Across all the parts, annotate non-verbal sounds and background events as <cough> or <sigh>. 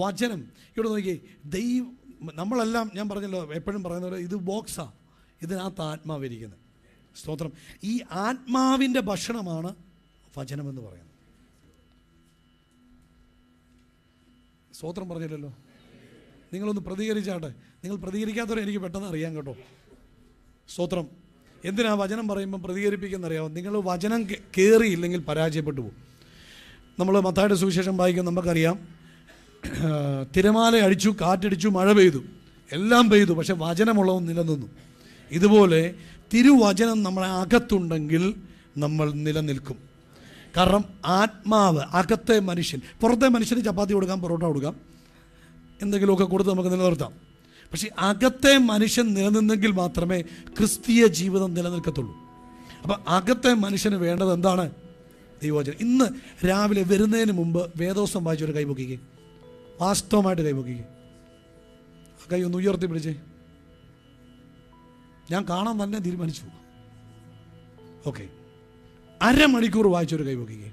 വചനം ഇവിടെ നോക്കി ദൈവം നമ്മളെല്ലാം ഞാൻ പറഞ്ഞല്ലോ എപ്പോഴും പറയുന്ന പോലെ ഇത് ബോക്സാണ് ഇതിനകത്ത് ഇരിക്കുന്നത് സ്തോത്രം ഈ ആത്മാവിൻ്റെ ഭക്ഷണമാണ് വചനമെന്ന് പറയുന്നത് സ്തോത്രം പറഞ്ഞില്ലല്ലോ നിങ്ങളൊന്ന് പ്രതികരിച്ചാട്ടെ നിങ്ങൾ പ്രതികരിക്കാത്തവരെ എനിക്ക് പെട്ടെന്ന് അറിയാം കേട്ടോ സ്തോത്രം എന്തിനാ വചനം പറയുമ്പോൾ പ്രതികരിപ്പിക്കുന്ന അറിയാമോ നിങ്ങൾ വചനം കയറിയില്ലെങ്കിൽ പരാജയപ്പെട്ടു പോകും നമ്മൾ മത്തായുടെ സുവിശേഷം വായിക്കും നമുക്കറിയാം <clears throat> തിരമാല അടിച്ചു കാറ്റടിച്ചു മഴ പെയ്തു എല്ലാം പെയ്തു പക്ഷെ വചനമുള്ളവൻ നിലനിന്നു ഇതുപോലെ തിരുവചനം നമ്മളെ അകത്തുണ്ടെങ്കിൽ നമ്മൾ നിലനിൽക്കും കാരണം ആത്മാവ് അകത്തെ മനുഷ്യൻ പുറത്തെ മനുഷ്യന് ചപ്പാത്തി കൊടുക്കാം പൊറോട്ട കൊടുക്കാം എന്തെങ്കിലുമൊക്കെ കൊടുത്ത് നമുക്ക് നിലനിർത്താം പക്ഷേ അകത്തെ മനുഷ്യൻ നിലനിന്നെങ്കിൽ മാത്രമേ ക്രിസ്തീയ ജീവിതം നിലനിൽക്കത്തുള്ളൂ അപ്പം അകത്തെ മനുഷ്യന് വേണ്ടത് എന്താണ് ദൈവവചനം ഇന്ന് രാവിലെ വരുന്നതിന് മുമ്പ് വേദോസം വായിച്ചൊരു കൈപൊക്കിക്കേ വാസ്തവമായിട്ട് കൈപൊക്കിക്കുക ആ കൈ ഒന്ന് ഉയർത്തി പിടിച്ചേ ഞാൻ കാണാൻ തന്നെ തീരുമാനിച്ചു ഓക്കെ അരമണിക്കൂർ വായിച്ചൊരു കൈപൊക്കിക്കുക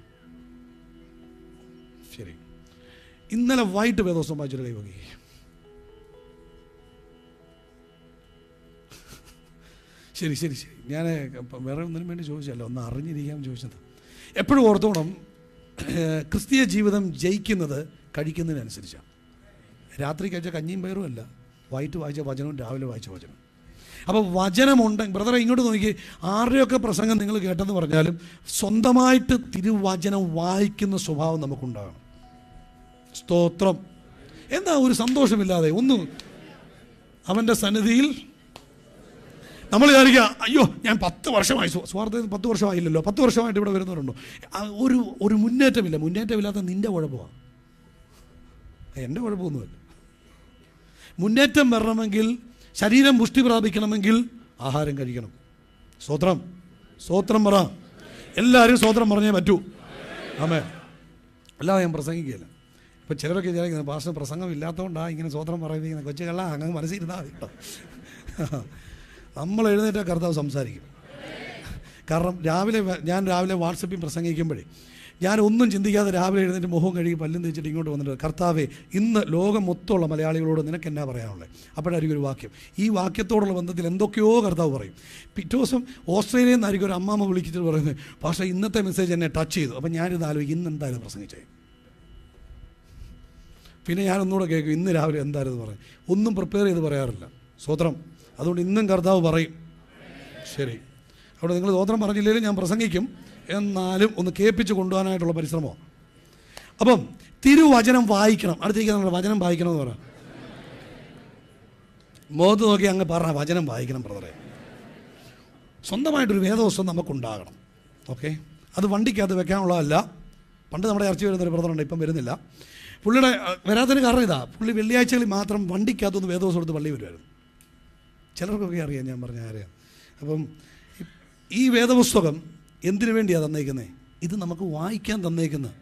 ശരി ഇന്നലെ വൈകിട്ട് ദിവസം വായിച്ചൊരു കൈപൊക്കിക്കുക ശരി ശരി ശരി ഞാൻ വേറെ ഒന്നിനും വേണ്ടി ചോദിച്ചല്ലോ ഒന്ന് അറിഞ്ഞിരിക്കാൻ ചോദിച്ചത് എപ്പോഴും ഓർത്തോണം ക്രിസ്തീയ ജീവിതം ജയിക്കുന്നത് കഴിക്കുന്നതിനനുസരിച്ചാണ് രാത്രി കഴിച്ച കഞ്ഞിയും പയറും അല്ല വൈകിട്ട് വായിച്ച വചനവും രാവിലെ വായിച്ച വചനം അപ്പോൾ വചനമുണ്ടെങ്കിൽ ബ്രദറെ ഇങ്ങോട്ട് നോക്കി ആരുടെയൊക്കെ പ്രസംഗം നിങ്ങൾ കേട്ടെന്ന് പറഞ്ഞാലും സ്വന്തമായിട്ട് തിരുവചനം വായിക്കുന്ന സ്വഭാവം നമുക്കുണ്ടാകണം സ്തോത്രം എന്താ ഒരു സന്തോഷമില്ലാതെ ഒന്ന് അവൻ്റെ സന്നിധിയിൽ നമ്മൾ വിചാരിക്കുക അയ്യോ ഞാൻ പത്ത് വർഷമായി സ്വാർത്ഥത്തിൽ പത്ത് വർഷമായില്ലല്ലോ പത്ത് വർഷമായിട്ട് ഇവിടെ വരുന്നവരുണ്ടോ ഒരു ഒരു മുന്നേറ്റമില്ല മുന്നേറ്റമില്ലാത്ത നിൻ്റെ കുഴപ്പമാണ് എൻ്റെ കുഴപ്പമൊന്നുമില്ല മുന്നേറ്റം വരണമെങ്കിൽ ശരീരം പുഷ്ടി പ്രാപിക്കണമെങ്കിൽ ആഹാരം കഴിക്കണം സ്വത്രം സ്തോത്രം പറ എല്ലാവരും സ്തോത്രം പറഞ്ഞേ പറ്റൂ ആമേ അല്ല ഞാൻ പ്രസംഗിക്കുകയല്ല ഇപ്പം ചിലരൊക്കെ വിചാരിക്കുന്നത് ഭാഷ പ്രസംഗം ഇല്ലാത്തതുകൊണ്ടാണ് ഇങ്ങനെ സ്തോത്രം പറയുന്നത് കൊച്ചു കള്ള അങ്ങനെ മനസ്സിരുന്നാൽ കേട്ടോ നമ്മൾ എഴുന്നേറ്റ കർത്താവ് സംസാരിക്കും കാരണം രാവിലെ ഞാൻ രാവിലെ വാട്സപ്പിൽ പ്രസംഗിക്കുമ്പോഴേ ഞാനൊന്നും ഒന്നും ചിന്തിക്കാതെ രാവിലെ എഴുന്നേറ്റ് മുഖവും കഴുകി പല്ലും തേച്ചിട്ട് ഇങ്ങോട്ട് വന്നിട്ട് കർത്താവേ ഇന്ന് ലോകം മൊത്തമുള്ള മലയാളികളോട് നിനക്ക് എന്നാ പറയാനുള്ളത് അപ്പോഴായിരിക്കും ഒരു വാക്യം ഈ വാക്യത്തോടുള്ള ബന്ധത്തിൽ എന്തൊക്കെയോ കർത്താവ് പറയും പിറ്റേ ദിവസം ഓസ്ട്രേലിയയിൽ നിന്നായിരിക്കും ഒരു അമ്മാമ്മ വിളിച്ചിട്ട് പറയുന്നത് പക്ഷേ ഇന്നത്തെ മെസ്സേജ് എന്നെ ടച്ച് ചെയ്തു അപ്പം ഞാനിത് ആലോചിക്കും ഇന്ന് എന്തായാലും പ്രസംഗിച്ചേ പിന്നെ ഞാനൊന്നുകൂടെ കേൾക്കും ഇന്ന് രാവിലെ ഇത് പറയും ഒന്നും പ്രിപ്പയർ ചെയ്ത് പറയാറില്ല സ്വത്രം അതുകൊണ്ട് ഇന്നും കർത്താവ് പറയും ശരി അവിടെ നിങ്ങൾ സ്വത്രം പറഞ്ഞില്ലെങ്കിലും ഞാൻ പ്രസംഗിക്കും എന്നാലും ഒന്ന് കേൾപ്പിച്ച് കൊണ്ടുപോകാനായിട്ടുള്ള പരിശ്രമം അപ്പം തിരുവചനം വായിക്കണം അടുത്തേക്ക് നമ്മുടെ വചനം വായിക്കണം എന്ന് പറയാം മുഖത്ത് നോക്കി അങ്ങ് പറഞ്ഞ വചനം വായിക്കണം ബ്രദറെ സ്വന്തമായിട്ടൊരു വേദവസ്വം നമുക്കുണ്ടാകണം ഓക്കെ അത് വണ്ടിക്കകത്ത് വെക്കാനുള്ളതല്ല പണ്ട് നമ്മുടെ ഇറച്ചി വരുന്നൊരു ബ്രദറുണ്ട് ഇപ്പം വരുന്നില്ല പുള്ളിയുടെ വരാത്തതിന് കാരണം ഇതാ പുള്ളി വെള്ളിയാഴ്ചകളിൽ മാത്രം വണ്ടിക്കകത്തുനിന്ന് വേദവസ്വം എടുത്ത് പള്ളി വരുമായിരുന്നു ചിലർക്കൊക്കെ അറിയാം ഞാൻ പറഞ്ഞ ആരെയാണ് അപ്പം ഈ വേദപുസ്തകം എന്തിനു വേണ്ടിയാണ് തന്നേക്കുന്നത് ഇത് നമുക്ക് വായിക്കാൻ തന്നേക്കുന്നത്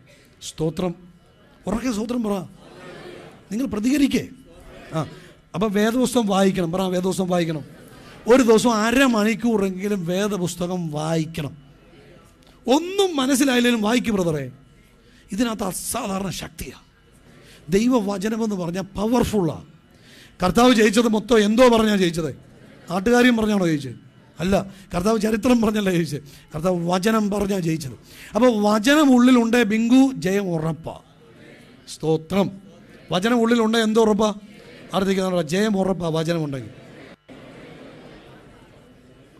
സ്തോത്രം ഉറക്കെ സ്തോത്രം പറ നിങ്ങൾ പ്രതികരിക്കേ ആ അപ്പോൾ വേദപുസ്തകം വായിക്കണം പറ വേദപുസ്തകം വായിക്കണം ഒരു ദിവസം അരമണിക്കൂറെങ്കിലും വേദപുസ്തകം വായിക്കണം ഒന്നും മനസ്സിലായില്ലെങ്കിലും വായിക്കും ബ്രദറെ ഇതിനകത്ത് അസാധാരണ ശക്തിയാണ് ദൈവവചനമെന്ന് പറഞ്ഞാൽ പവർഫുള്ളാണ് കർത്താവ് ജയിച്ചത് മൊത്തം എന്തോ പറഞ്ഞാണ് ജയിച്ചത് നാട്ടുകാരും പറഞ്ഞാണോ ജയിച്ചത് അല്ല കർത്താവ് ചരിത്രം പറഞ്ഞല്ല ജയിച്ച് കർത്താവ് വചനം പറഞ്ഞാൽ ജയിച്ചത് അപ്പോൾ വചനം ഉള്ളിലുണ്ടേ ബിങ്കു ജയം ഉറപ്പ സ്തോത്രം വചനം ഉള്ളിലുണ്ടേ എന്തോ ഉറപ്പാ ആർത്തിക്കുന്നുണ്ടോ ജയം ഉറപ്പ വചനം ഉണ്ടെങ്കിൽ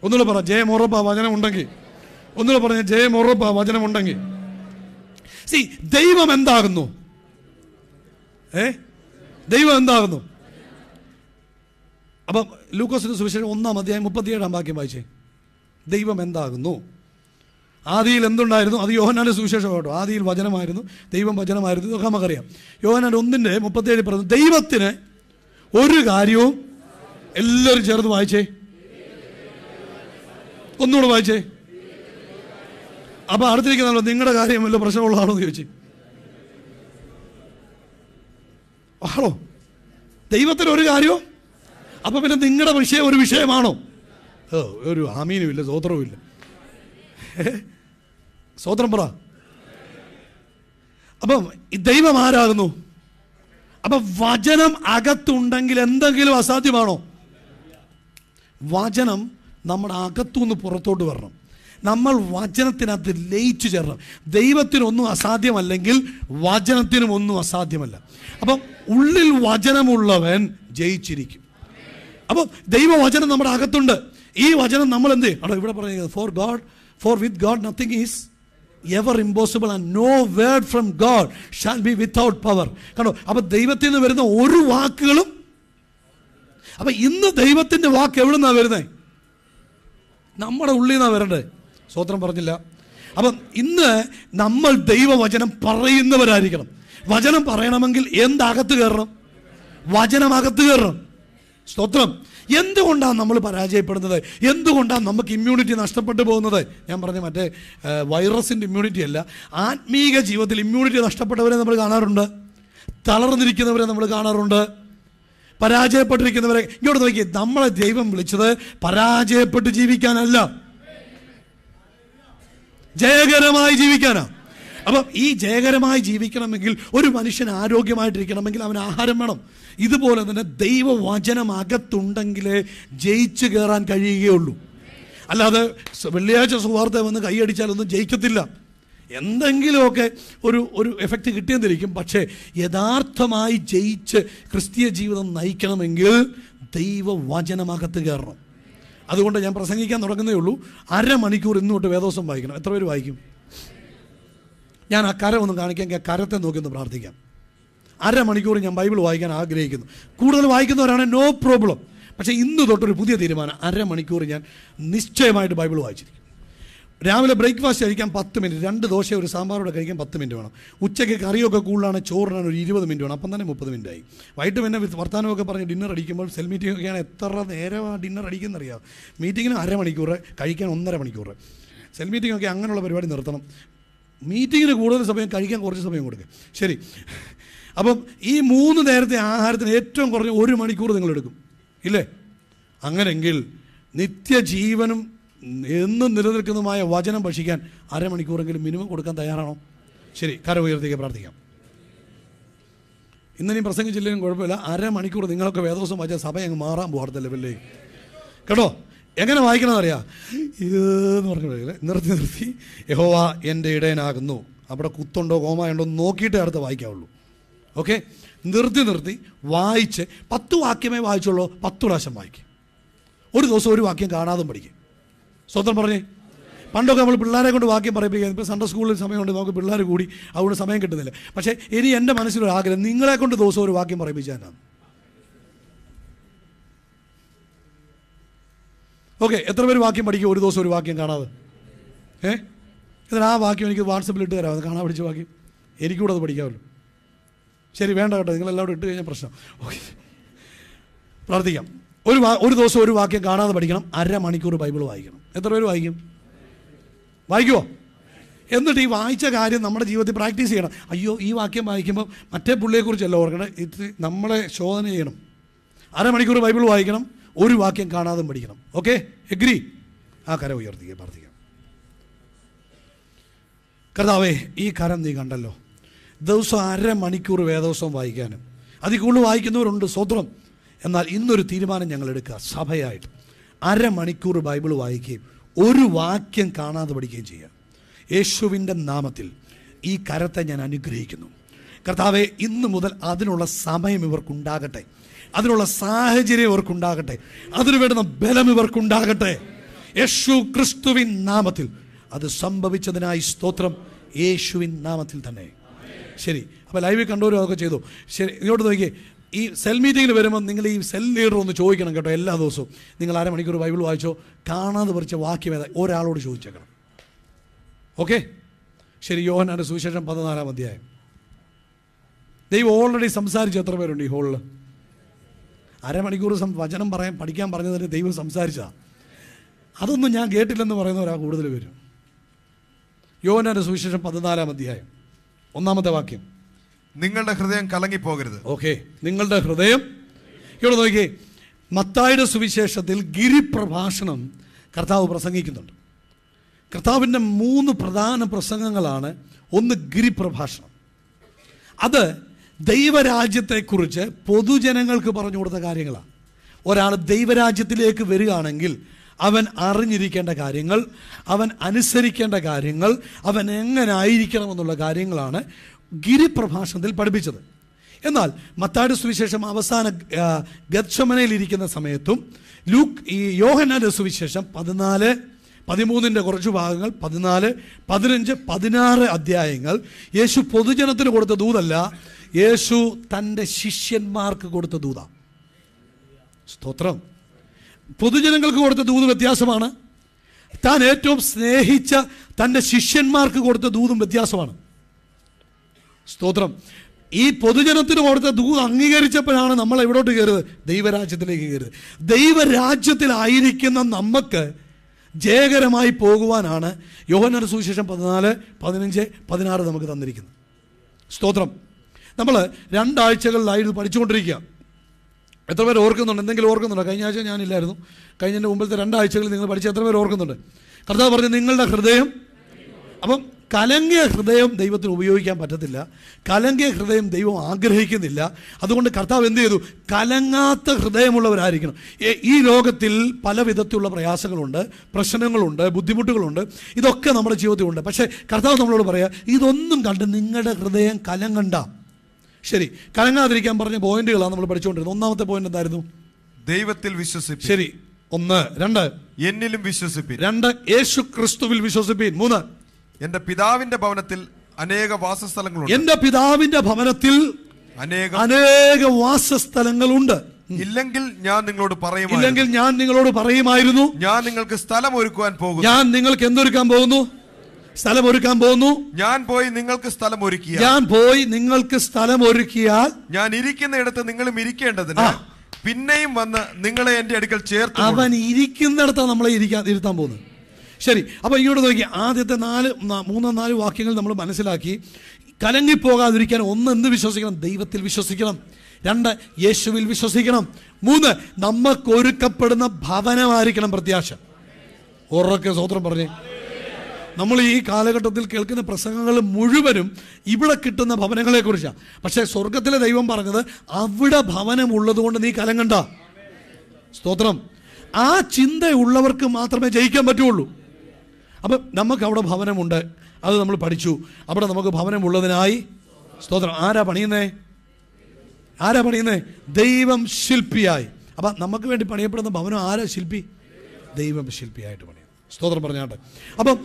ഒന്നുകൂടെ പറ ജയം ഉറപ്പ വചനം ഉണ്ടെങ്കിൽ ഒന്നുകൂടെ പറഞ്ഞ ജയം ഉറപ്പ വചനം ഉണ്ടെങ്കിൽ സി ദൈവം എന്താകുന്നു ഏ ദൈവം എന്താകുന്നു അപ്പം ലൂക്കോസിൻ്റെ സുവിശേഷം ഒന്നാം അധ്യായം മുപ്പത്തിയേഴാം വാക്യം വായിച്ചേ ദൈവം എന്താകുന്നു ആദിയിൽ എന്തുണ്ടായിരുന്നു അത് യോഹനാൻ്റെ സുവിശേഷം കേട്ടോ ആദിയിൽ വചനമായിരുന്നു ദൈവം വചനമായിരുന്നു ഇതൊക്കെ നമുക്കറിയാം യോഹനാൻ ഒന്നിൻ്റെ മുപ്പത്തിയേഴ് പറഞ്ഞു ദൈവത്തിന് ഒരു കാര്യവും എല്ലാവരും ചേർന്ന് വായിച്ചേ ഒന്നുകൂടെ വായിച്ചേ അപ്പോൾ അടുത്തിരിക്കുന്നല്ലോ നിങ്ങളുടെ കാര്യം വല്ല പ്രശ്നമുള്ളതാണോ എന്ന് ചോദിച്ചു ആണോ ദൈവത്തിന് ഒരു കാര്യവും അപ്പോൾ പിന്നെ നിങ്ങളുടെ വിഷയം ഒരു വിഷയമാണോ ഓ ഒരു ആമീനുമില്ല ഇല്ല സ്വോത്രം പറ അപ്പം ദൈവം ആരാകുന്നു അപ്പം വചനം അകത്തുണ്ടെങ്കിൽ എന്തെങ്കിലും അസാധ്യമാണോ വചനം നമ്മുടെ അകത്തുനിന്ന് പുറത്തോട്ട് വരണം നമ്മൾ വചനത്തിനകത്ത് ലയിച്ചു ചേരണം ദൈവത്തിനൊന്നും അസാധ്യമല്ലെങ്കിൽ വചനത്തിനും ഒന്നും അസാധ്യമല്ല അപ്പം ഉള്ളിൽ വചനമുള്ളവൻ ജയിച്ചിരിക്കും അപ്പോൾ ദൈവവചനം നമ്മുടെ അകത്തുണ്ട് ഈ വചനം നമ്മൾ എന്ത് അവിടെ ഇവിടെ പറയുന്നത് for God for with God nothing is ever impossible and no word from God shall be without power കണ്ടോ അപ്പോൾ ദൈവത്തിൽ നിന്ന് വരുന്ന ഒരു വാക്കുകളും അപ്പൊ ഇന്ന് ദൈവത്തിന്റെ വാക്ക് എവിടെ നിന്നാണ് വരുന്നത് നമ്മുടെ ഉള്ളിൽ നിന്നാണ് വരേണ്ടത് സ്വോത്രം പറഞ്ഞില്ല അപ്പം ഇന്ന് നമ്മൾ ദൈവവചനം പറയുന്നവരായിരിക്കണം വചനം പറയണമെങ്കിൽ എന്തകത്ത് കയറണം വചനമകത്ത് കയറണം സ്തോത്രം എന്തുകൊണ്ടാണ് നമ്മൾ പരാജയപ്പെടുന്നത് എന്തുകൊണ്ടാണ് നമുക്ക് ഇമ്മ്യൂണിറ്റി നഷ്ടപ്പെട്ടു പോകുന്നത് ഞാൻ പറഞ്ഞ മറ്റേ വൈറസിൻ്റെ ഇമ്മ്യൂണിറ്റി അല്ല ആത്മീക ജീവിതത്തിൽ ഇമ്മ്യൂണിറ്റി നഷ്ടപ്പെട്ടവരെ നമ്മൾ കാണാറുണ്ട് തളർന്നിരിക്കുന്നവരെ നമ്മൾ കാണാറുണ്ട് പരാജയപ്പെട്ടിരിക്കുന്നവരെ ഇങ്ങോട്ട് നോക്കി നമ്മളെ ദൈവം വിളിച്ചത് പരാജയപ്പെട്ട് ജീവിക്കാനല്ല ജയകരമായി ജീവിക്കാനാണ് അപ്പോൾ ഈ ജയകരമായി ജീവിക്കണമെങ്കിൽ ഒരു മനുഷ്യൻ ആരോഗ്യമായിട്ടിരിക്കണമെങ്കിൽ അവൻ ആഹാരം വേണം ഇതുപോലെ തന്നെ ദൈവവചനം അകത്തുണ്ടെങ്കിലേ ജയിച്ചു കയറാൻ കഴിയുകയുള്ളൂ അല്ലാതെ വെള്ളിയാഴ്ച സുവാർത്ത വന്ന് കൈയടിച്ചാലൊന്നും ജയിക്കത്തില്ല എന്തെങ്കിലുമൊക്കെ ഒരു ഒരു എഫക്റ്റ് കിട്ടിയെന്നിരിക്കും പക്ഷേ യഥാർത്ഥമായി ജയിച്ച് ക്രിസ്തീയ ജീവിതം നയിക്കണമെങ്കിൽ ദൈവവചനമകത്ത് കയറണം അതുകൊണ്ട് ഞാൻ പ്രസംഗിക്കാൻ തുടങ്ങുന്നേ ഉള്ളൂ അരമണിക്കൂർ ഇന്നു തൊട്ട് വേദോസം വായിക്കണം എത്ര പേര് വായിക്കും ഞാൻ ആ കരം ഒന്ന് കാണിക്കാം കരത്തെ നോക്കി ഒന്ന് പ്രാർത്ഥിക്കാം അരമണിക്കൂർ ഞാൻ ബൈബിൾ വായിക്കാൻ ആഗ്രഹിക്കുന്നു കൂടുതൽ വായിക്കുന്നവരാണ് നോ പ്രോബ്ലം പക്ഷേ ഇന്ന് തൊട്ടൊരു പുതിയ തീരുമാനം അരമണിക്കൂർ ഞാൻ നിശ്ചയമായിട്ട് ബൈബിൾ വായിച്ചിരിക്കും രാവിലെ ബ്രേക്ക്ഫാസ്റ്റ് കഴിക്കാൻ പത്ത് മിനിറ്റ് രണ്ട് ദോശ ഒരു സാമ്പാറോടെ കഴിക്കാൻ പത്ത് മിനിറ്റ് വേണം ഉച്ചയ്ക്ക് കറിയൊക്കെ കൂടുതലാണ് ചോറിനാണ് ഒരു ഇരുപത് മിനിറ്റ് വേണം അപ്പം തന്നെ മുപ്പത് മിനിറ്റ് ആയി വൈകിട്ട് പിന്നെ വർത്തമാനമൊക്കെ പറഞ്ഞ് ഡിന്നർ അടിക്കുമ്പോൾ സെൽ മീറ്റിംഗ് ഒക്കെയാണ് എത്ര നേരമാണ് ഡിന്നർ അടിക്കുന്നറിയാം മീറ്റിങ്ങിന് അരമണിക്കൂർ കഴിക്കാൻ ഒന്നര മണിക്കൂർ സെൽ മീറ്റിംഗ് ഒക്കെ അങ്ങനെയുള്ള പരിപാടി നിർത്തണം മീറ്റിങ്ങിന് കൂടുതൽ സമയം കഴിക്കാൻ കുറച്ച് സമയം കൊടുക്കുക ശരി അപ്പം ഈ മൂന്ന് നേരത്തെ ആഹാരത്തിന് ഏറ്റവും കുറഞ്ഞ ഒരു മണിക്കൂർ നിങ്ങൾ എടുക്കും ഇല്ലേ അങ്ങനെങ്കിൽ നിത്യജീവനും എന്നും നിലനിൽക്കുന്നതുമായ വചനം ഭക്ഷിക്കാൻ അരമണിക്കൂറെങ്കിലും മിനിമം കൊടുക്കാൻ തയ്യാറാണോ ശരി കര ഉയർത്തേക്ക് പ്രാർത്ഥിക്കാം ഇന്നലെയും പ്രസംഗിച്ചില്ലെങ്കിലും കുഴപ്പമില്ല അരമണിക്കൂർ നിങ്ങളൊക്കെ വേദോസം വായിച്ച സഭ അങ്ങ് മാറാൻ പോകാത്ത ലെവലിലേക്ക് കേട്ടോ എങ്ങനെ വായിക്കണം അറിയാം എന്ന് പറഞ്ഞു നിർത്തി നിർത്തി യഹോവ എൻ്റെ ഇടയനാകുന്നു അവിടെ കുത്തുണ്ടോ കോമായുണ്ടോ നോക്കിയിട്ടേ അടുത്ത് വായിക്കാവുള്ളൂ ഓക്കെ നിർത്തി നിർത്തി വായിച്ച് പത്ത് വാക്യമേ വായിച്ചുള്ളൂ പത്ത് പ്രാവശ്യം വായിക്കും ഒരു ദിവസം ഒരു വാക്യം കാണാതെ പഠിക്കും സ്വന്തം പറഞ്ഞേ പണ്ടൊക്കെ നമ്മൾ പിള്ളേരെ കൊണ്ട് വാക്യം പറയിപ്പിക്കുക ഇപ്പോൾ സൺഡേ സ്കൂളിൽ സമയമുണ്ട് നമുക്ക് പിള്ളേർ കൂടി അതുകൊണ്ട് സമയം കിട്ടുന്നില്ല പക്ഷേ ഇനി എൻ്റെ മനസ്സിലൊരു ആഗ്രഹം നിങ്ങളെ കൊണ്ട് ദിവസം ഒരു വാക്യം പറയിപ്പിച്ചാൽ ഓക്കെ എത്ര പേര് വാക്യം പഠിക്കും ഒരു ദിവസം ഒരു വാക്യം കാണാതെ ഏ എന്നിട്ട് ആ വാക്യം എനിക്ക് വാട്സപ്പിൽ ഇട്ട് തരാം അത് കാണാൻ പഠിച്ച വാക്യം എനിക്കൂടെ അത് പഠിക്കാമല്ലോ ശരി വേണ്ട കേട്ടോ നിങ്ങളെല്ലാവരും ഇട്ട് കഴിഞ്ഞാൽ പ്രശ്നം ഓക്കെ പ്രാർത്ഥിക്കാം ഒരു ഒരു ദിവസം ഒരു വാക്യം കാണാതെ പഠിക്കണം അരമണിക്കൂർ ബൈബിൾ വായിക്കണം എത്ര പേര് വായിക്കും വായിക്കുമോ എന്നിട്ട് ഈ വായിച്ച കാര്യം നമ്മുടെ ജീവിതത്തിൽ പ്രാക്ടീസ് ചെയ്യണം അയ്യോ ഈ വാക്യം വായിക്കുമ്പോൾ മറ്റേ പുള്ളിയെക്കുറിച്ചല്ല ഓർക്കണം ഇത് നമ്മളെ ശോധന ചെയ്യണം അരമണിക്കൂർ ബൈബിൾ വായിക്കണം ഒരു വാക്യം കാണാതെ പഠിക്കണം ഓക്കെ എഗ്രി ആ കര ഉയർത്തിക്കുക പ്രാർത്ഥിക്കാം കർത്താവേ ഈ കരം നീ കണ്ടല്ലോ ദിവസം അര മണിക്കൂർ വേദോസം വായിക്കാനും അതിൽ കൂടുതൽ വായിക്കുന്നവരുണ്ട് സ്വത്രം എന്നാൽ ഇന്നൊരു തീരുമാനം ഞങ്ങൾ എടുക്കുക സഭയായിട്ട് മണിക്കൂർ ബൈബിൾ വായിക്കുകയും ഒരു വാക്യം കാണാതെ പഠിക്കുകയും ചെയ്യുക യേശുവിൻ്റെ നാമത്തിൽ ഈ കരത്തെ ഞാൻ അനുഗ്രഹിക്കുന്നു കർത്താവെ ഇന്നു മുതൽ അതിനുള്ള സമയം ഇവർക്കുണ്ടാകട്ടെ അതിനുള്ള സാഹചര്യം ഇവർക്കുണ്ടാകട്ടെ അതിനു വേണ്ടുന്ന ബലം ഇവർക്കുണ്ടാകട്ടെ യേശു ക്രിസ്തുവിൻ നാമത്തിൽ അത് സംഭവിച്ചതിനായി സ്തോത്രം യേശുവിൻ നാമത്തിൽ തന്നെ ശരി അപ്പോൾ ലൈവിൽ കണ്ടവരും അതൊക്കെ ചെയ്തു ശരി ഇങ്ങോട്ട് നോക്കിയേ ഈ സെൽ മീറ്റിങ്ങിൽ വരുമ്പോൾ നിങ്ങൾ ഈ സെൽ ലീഡർ ഒന്ന് ചോദിക്കണം കേട്ടോ എല്ലാ ദിവസവും നിങ്ങൾ അരമണിക്കൂർ ബൈബിൾ വായിച്ചോ കാണാതെ പറിച്ച വാക്യം ഏതാ ഒരാളോട് ചോദിച്ചേക്കണം ഓക്കെ ശരി യോഹനാൻ്റെ സുവിശേഷം പതിനാലാം അധ്യായം ദൈവം ഓൾറെഡി സംസാരിച്ച എത്ര പേരുണ്ട് ഈ ഹോളിൽ അരമണിക്കൂർ വചനം പറയാൻ പഠിക്കാൻ പറഞ്ഞതിന് ദൈവം സംസാരിച്ചതാണ് അതൊന്നും ഞാൻ കേട്ടില്ലെന്ന് പറയുന്നവരാ കൂടുതൽ പേരും യോവനാൻ്റെ സുവിശേഷം പതിനാലാം അധ്യായം ഒന്നാമത്തെ വാക്യം നിങ്ങളുടെ ഹൃദയം കലങ്ങി പോകരുത് ഓക്കെ നിങ്ങളുടെ ഹൃദയം ഇവിടെ നോക്കിയേ മത്തായുടെ സുവിശേഷത്തിൽ ഗിരിപ്രഭാഷണം കർത്താവ് പ്രസംഗിക്കുന്നുണ്ട് കർത്താവിൻ്റെ മൂന്ന് പ്രധാന പ്രസംഗങ്ങളാണ് ഒന്ന് ഗിരിപ്രഭാഷണം അത് ദൈവരാജ്യത്തെക്കുറിച്ച് പൊതുജനങ്ങൾക്ക് പറഞ്ഞു കൊടുത്ത കാര്യങ്ങളാണ് ഒരാൾ ദൈവരാജ്യത്തിലേക്ക് വരികയാണെങ്കിൽ അവൻ അറിഞ്ഞിരിക്കേണ്ട കാര്യങ്ങൾ അവൻ അനുസരിക്കേണ്ട കാര്യങ്ങൾ അവൻ എങ്ങനെ ആയിരിക്കണം എന്നുള്ള കാര്യങ്ങളാണ് ഗിരിപ്രഭാഷണത്തിൽ പഠിപ്പിച്ചത് എന്നാൽ മത്താട് സുവിശേഷം അവസാന ഗദ്ശമനയിലിരിക്കുന്ന സമയത്തും ലൂക്ക് ഈ യോഹനാന്റെ സുവിശേഷം പതിനാല് പതിമൂന്നിൻ്റെ കുറച്ച് ഭാഗങ്ങൾ പതിനാല് പതിനഞ്ച് പതിനാറ് അധ്യായങ്ങൾ യേശു പൊതുജനത്തിന് കൊടുത്ത ദൂതല്ല യേശു തൻ്റെ ശിഷ്യന്മാർക്ക് കൊടുത്ത ദൂത സ്തോത്രം പൊതുജനങ്ങൾക്ക് കൊടുത്ത ദൂത് വ്യത്യാസമാണ് താൻ ഏറ്റവും സ്നേഹിച്ച തൻ്റെ ശിഷ്യന്മാർക്ക് കൊടുത്ത ദൂതും വ്യത്യാസമാണ് സ്തോത്രം ഈ പൊതുജനത്തിന് കൊടുത്ത ദൂത് അംഗീകരിച്ചപ്പോഴാണ് നമ്മൾ എവിടോട്ട് കയറുന്നത് ദൈവരാജ്യത്തിലേക്ക് കയറുന്നത് ദൈവരാജ്യത്തിലായിരിക്കുന്ന നമുക്ക് ജയകരമായി പോകുവാനാണ് യോഹനർ സുവിശേഷം പതിനാല് പതിനഞ്ച് പതിനാറ് നമുക്ക് തന്നിരിക്കുന്നത് സ്തോത്രം നമ്മൾ രണ്ടാഴ്ചകളിലായി ഇത് പഠിച്ചുകൊണ്ടിരിക്കുക എത്ര പേർ ഓർക്കുന്നുണ്ട് എന്തെങ്കിലും ഓർക്കുന്നുണ്ടോ കഴിഞ്ഞ ആഴ്ച ഞാനില്ലായിരുന്നു കഴിഞ്ഞതിൻ്റെ മുമ്പിലത്തെ രണ്ടാഴ്ചകളിൽ നിങ്ങൾ പഠിച്ച എത്ര പേർ ഓർക്കുന്നുണ്ട് കർത്താവ് പറഞ്ഞു നിങ്ങളുടെ ഹൃദയം അപ്പം കലങ്കിയ ഹൃദയം ദൈവത്തിന് ഉപയോഗിക്കാൻ പറ്റത്തില്ല കലങ്കിയ ഹൃദയം ദൈവം ആഗ്രഹിക്കുന്നില്ല അതുകൊണ്ട് കർത്താവ് എന്ത് ചെയ്തു കലങ്ങാത്ത ഹൃദയമുള്ളവരായിരിക്കണം ഈ ലോകത്തിൽ പല വിധത്തിലുള്ള പ്രയാസങ്ങളുണ്ട് പ്രശ്നങ്ങളുണ്ട് ബുദ്ധിമുട്ടുകളുണ്ട് ഇതൊക്കെ നമ്മുടെ ജീവിതത്തിലുണ്ട് പക്ഷേ കർത്താവ് നമ്മളോട് പറയുക ഇതൊന്നും കണ്ട് നിങ്ങളുടെ ഹൃദയം കലങ്ങണ്ട ശരി കലങ്ങാതിരിക്കാൻ പറഞ്ഞ പോയിന്റുകളാണ് നമ്മൾ പഠിച്ചുകൊണ്ടിരുന്നത് ഒന്നാമത്തെ പോയിന്റ് എന്തായിരുന്നു ദൈവത്തിൽ വിശ്വസിപ്പ് ശരി ഒന്ന് രണ്ട് എന്നിലും വിശ്വസിപ്പി രണ്ട് യേശു ക്രിസ്തുവിൽ വിശ്വസിപ്പി മൂന്ന് എന്റെ പിതാവിന്റെ ഭവനത്തിൽ അനേക വാസസ്ഥലങ്ങളുണ്ട് എന്റെ പിതാവിന്റെ ഭവനത്തിൽ അനേക അനേക വാസസ്ഥലങ്ങളുണ്ട് ഇല്ലെങ്കിൽ ഞാൻ നിങ്ങളോട് പറയും ഇല്ലെങ്കിൽ ഞാൻ നിങ്ങളോട് പറയുമായിരുന്നു ഞാൻ നിങ്ങൾക്ക് സ്ഥലം ഒരുക്കുവാൻ പോകും ഞാൻ നിങ്ങൾക്ക് എന്തൊരുക്കാൻ പോകുന്നു സ്ഥലം ഒരുക്കാൻ പോകുന്നു ഞാൻ പോയി നിങ്ങൾക്ക് സ്ഥലം ഒരുക്കിയ ഞാൻ പോയി നിങ്ങൾക്ക് സ്ഥലം ഒരുക്കിയാൽ ഞാൻ ഇരിക്കുന്നിടത്ത് നിങ്ങളും ഇരിക്കേണ്ടതിന് പിന്നെയും വന്ന് നിങ്ങളെ എന്റെ അടുക്കൽ ചേർത്ത് അവൻ ഇരിക്കുന്നിടത്താണ് നമ്മളെ ഇരിക്കാൻ ഇരുത്താൻ പോകുന്നത് ശരി അപ്പൊ ഇങ്ങോട്ട് നോക്കി ആദ്യത്തെ നാല് മൂന്നോ നാല് വാക്യങ്ങൾ നമ്മൾ മനസ്സിലാക്കി കലങ്ങിപ്പോകാതിരിക്കാൻ ഒന്ന് എന്ത് വിശ്വസിക്കണം ദൈവത്തിൽ വിശ്വസിക്കണം രണ്ട് യേശുവിൽ വിശ്വസിക്കണം മൂന്ന് നമുക്ക് ഭവനമായിരിക്കണം പ്രത്യാശ ഉറക്കെ സ്വത്രം പറഞ്ഞേ നമ്മൾ ഈ കാലഘട്ടത്തിൽ കേൾക്കുന്ന പ്രസംഗങ്ങൾ മുഴുവനും ഇവിടെ കിട്ടുന്ന കുറിച്ചാണ് പക്ഷേ സ്വർഗത്തിലെ ദൈവം പറഞ്ഞത് അവിടെ ഭവനം ഉള്ളതുകൊണ്ട് നീ കലം കണ്ട സ്തോത്രം ആ ചിന്തയുള്ളവർക്ക് മാത്രമേ ജയിക്കാൻ പറ്റുള്ളൂ അപ്പൊ നമുക്ക് അവിടെ ഭവനമുണ്ട് അത് നമ്മൾ പഠിച്ചു അവിടെ നമുക്ക് ഭവനമുള്ളതിനായി സ്തോത്രം ആരാ പണിയുന്നേ ആരാ പണിയുന്നേ ദൈവം ശില്പിയായി അപ്പൊ നമുക്ക് വേണ്ടി പണിയപ്പെടുന്ന ഭവനം ആരാ ശില്പി ദൈവം ശില്പിയായിട്ട് പണിയും സ്തോത്രം പറഞ്ഞാട്ടെ അപ്പം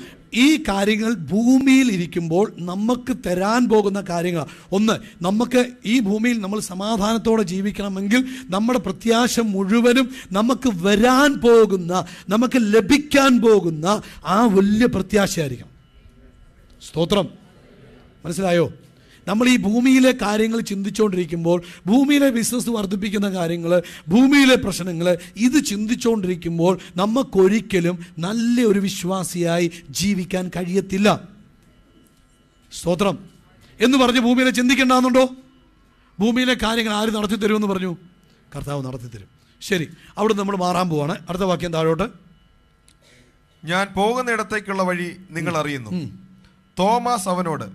ഈ കാര്യങ്ങൾ ഭൂമിയിൽ ഇരിക്കുമ്പോൾ നമുക്ക് തരാൻ പോകുന്ന കാര്യങ്ങൾ ഒന്ന് നമുക്ക് ഈ ഭൂമിയിൽ നമ്മൾ സമാധാനത്തോടെ ജീവിക്കണമെങ്കിൽ നമ്മുടെ പ്രത്യാശ മുഴുവനും നമുക്ക് വരാൻ പോകുന്ന നമുക്ക് ലഭിക്കാൻ പോകുന്ന ആ വലിയ പ്രത്യാശയായിരിക്കണം സ്തോത്രം മനസ്സിലായോ നമ്മൾ ഈ ഭൂമിയിലെ കാര്യങ്ങൾ ചിന്തിച്ചുകൊണ്ടിരിക്കുമ്പോൾ ഭൂമിയിലെ ബിസിനസ് വർദ്ധിപ്പിക്കുന്ന കാര്യങ്ങൾ ഭൂമിയിലെ പ്രശ്നങ്ങൾ ഇത് ചിന്തിച്ചുകൊണ്ടിരിക്കുമ്പോൾ നമുക്കൊരിക്കലും നല്ല ഒരു വിശ്വാസിയായി ജീവിക്കാൻ കഴിയത്തില്ല സ്തോത്രം എന്ന് പറഞ്ഞ് ഭൂമിയിലെ ചിന്തിക്കേണ്ടാന്നുണ്ടോ ഭൂമിയിലെ കാര്യങ്ങൾ ആര് നടത്തി തരുമെന്ന് പറഞ്ഞു കർത്താവ് നടത്തി തരും ശരി അവിടെ നമ്മൾ മാറാൻ പോവാണ് അടുത്ത വാക്യം താഴോട്ട് ഞാൻ പോകുന്നിടത്തേക്കുള്ള വഴി നിങ്ങൾ അറിയുന്നു തോമസ് അവനോട്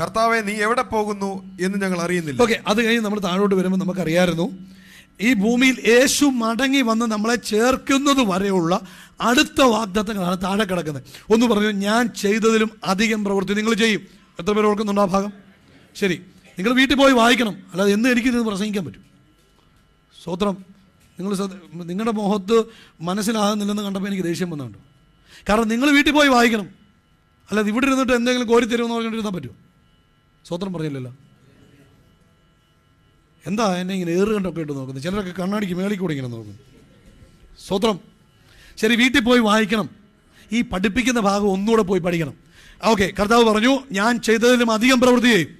കർത്താവെ നീ എവിടെ പോകുന്നു എന്ന് ഞങ്ങൾ അറിയുന്നില്ല ഓക്കെ അത് കഴിഞ്ഞ് നമ്മൾ താഴോട്ട് വരുമ്പോൾ നമുക്കറിയായിരുന്നു ഈ ഭൂമിയിൽ യേശു മടങ്ങി വന്ന് നമ്മളെ ചേർക്കുന്നത് വരെയുള്ള അടുത്ത വാഗ്ദത്തങ്ങളാണ് താഴെ കിടക്കുന്നത് ഒന്ന് പറഞ്ഞു ഞാൻ ചെയ്തതിലും അധികം പ്രവൃത്തി നിങ്ങൾ ചെയ്യും എത്ര പേർ ഓർക്കുന്നുണ്ട് ആ ഭാഗം ശരി നിങ്ങൾ വീട്ടിൽ പോയി വായിക്കണം അല്ലാതെ എന്ന് എനിക്ക് എനിക്കിത് പ്രസംഗിക്കാൻ പറ്റും സ്വത്രം നിങ്ങൾ നിങ്ങളുടെ മുഖത്ത് മനസ്സിലാകുന്നില്ലെന്ന് കണ്ടപ്പോൾ എനിക്ക് ദേഷ്യം വന്നുണ്ട് കാരണം നിങ്ങൾ വീട്ടിൽ പോയി വായിക്കണം അല്ലാതെ ഇവിടെ ഇരുന്നിട്ട് എന്തെങ്കിലും കോരിത്തരുമെന്ന് പറഞ്ഞിട്ട് ഇരുന്നാൽ പറ്റുമോ സ്വതന്ത്രം പറയില്ലല്ലോ എന്താ എന്നെ ഇങ്ങനെ കണ്ടൊക്കെ ഇട്ട് നോക്കുന്നത് ചിലരൊക്കെ കണ്ണാടിക്ക് മേളിൽ കൂടെ ഇങ്ങനെ നോക്കും സ്വതന്ത്രം ശരി വീട്ടിൽ പോയി വായിക്കണം ഈ പഠിപ്പിക്കുന്ന ഭാഗം ഒന്നുകൂടെ പോയി പഠിക്കണം ഓക്കെ കർത്താവ് പറഞ്ഞു ഞാൻ ചെയ്തതിലും അധികം പ്രവൃത്തി ചെയ്യും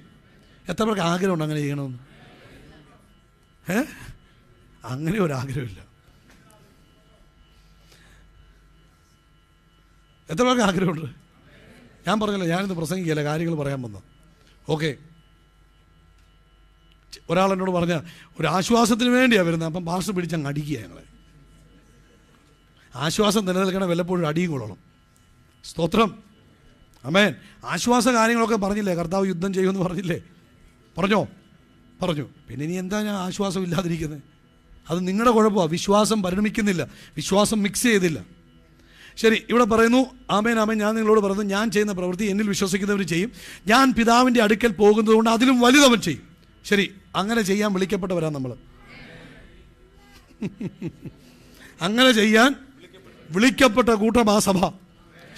എത്ര പേർക്ക് ആഗ്രഹമുണ്ട് അങ്ങനെ ചെയ്യണമെന്ന് ഏ അങ്ങനെ ഒരു ആഗ്രഹമില്ല എത്ര പേർക്ക് ആഗ്രഹമുണ്ട് ഞാൻ പറഞ്ഞല്ലോ ഞാനിത് പ്രസംഗിക്കല്ല കാര്യങ്ങൾ പറയാൻ വന്നത് ഓക്കെ ഒരാൾ എന്നോട് പറഞ്ഞ ഒരു ആശ്വാസത്തിന് വേണ്ടിയാണ് വരുന്നത് അപ്പം പിടിച്ച് അങ്ങ് അടിക്കുക ഞങ്ങളെ ആശ്വാസം നിലനിൽക്കണം വല്ലപ്പോഴും അടിയും കൊള്ളണം സ്തോത്രം അമേൻ ആശ്വാസ കാര്യങ്ങളൊക്കെ പറഞ്ഞില്ലേ കർത്താവ് യുദ്ധം ചെയ്യുമെന്ന് പറഞ്ഞില്ലേ പറഞ്ഞോ പറഞ്ഞു പിന്നെ ഇനി എന്താ ഞാൻ ആശ്വാസം ഇല്ലാതിരിക്കുന്നത് അത് നിങ്ങളുടെ കുഴപ്പമാണ് വിശ്വാസം പരിണമിക്കുന്നില്ല വിശ്വാസം മിക്സ് ചെയ്തില്ല ശരി ഇവിടെ പറയുന്നു ആമേൻ ആമേൻ ഞാൻ നിങ്ങളോട് പറയുന്നു ഞാൻ ചെയ്യുന്ന പ്രവൃത്തി എന്നിൽ വിശ്വസിക്കുന്നവർ ചെയ്യും ഞാൻ പിതാവിൻ്റെ അടുക്കൽ പോകുന്നതുകൊണ്ട് അതിലും വലുതവൻ ചെയ്യും ശരി അങ്ങനെ ചെയ്യാൻ വിളിക്കപ്പെട്ടവരാ നമ്മൾ <laughs> അങ്ങനെ ചെയ്യാൻ വിളിക്കപ്പെട്ട കൂട്ടം ആ സഭ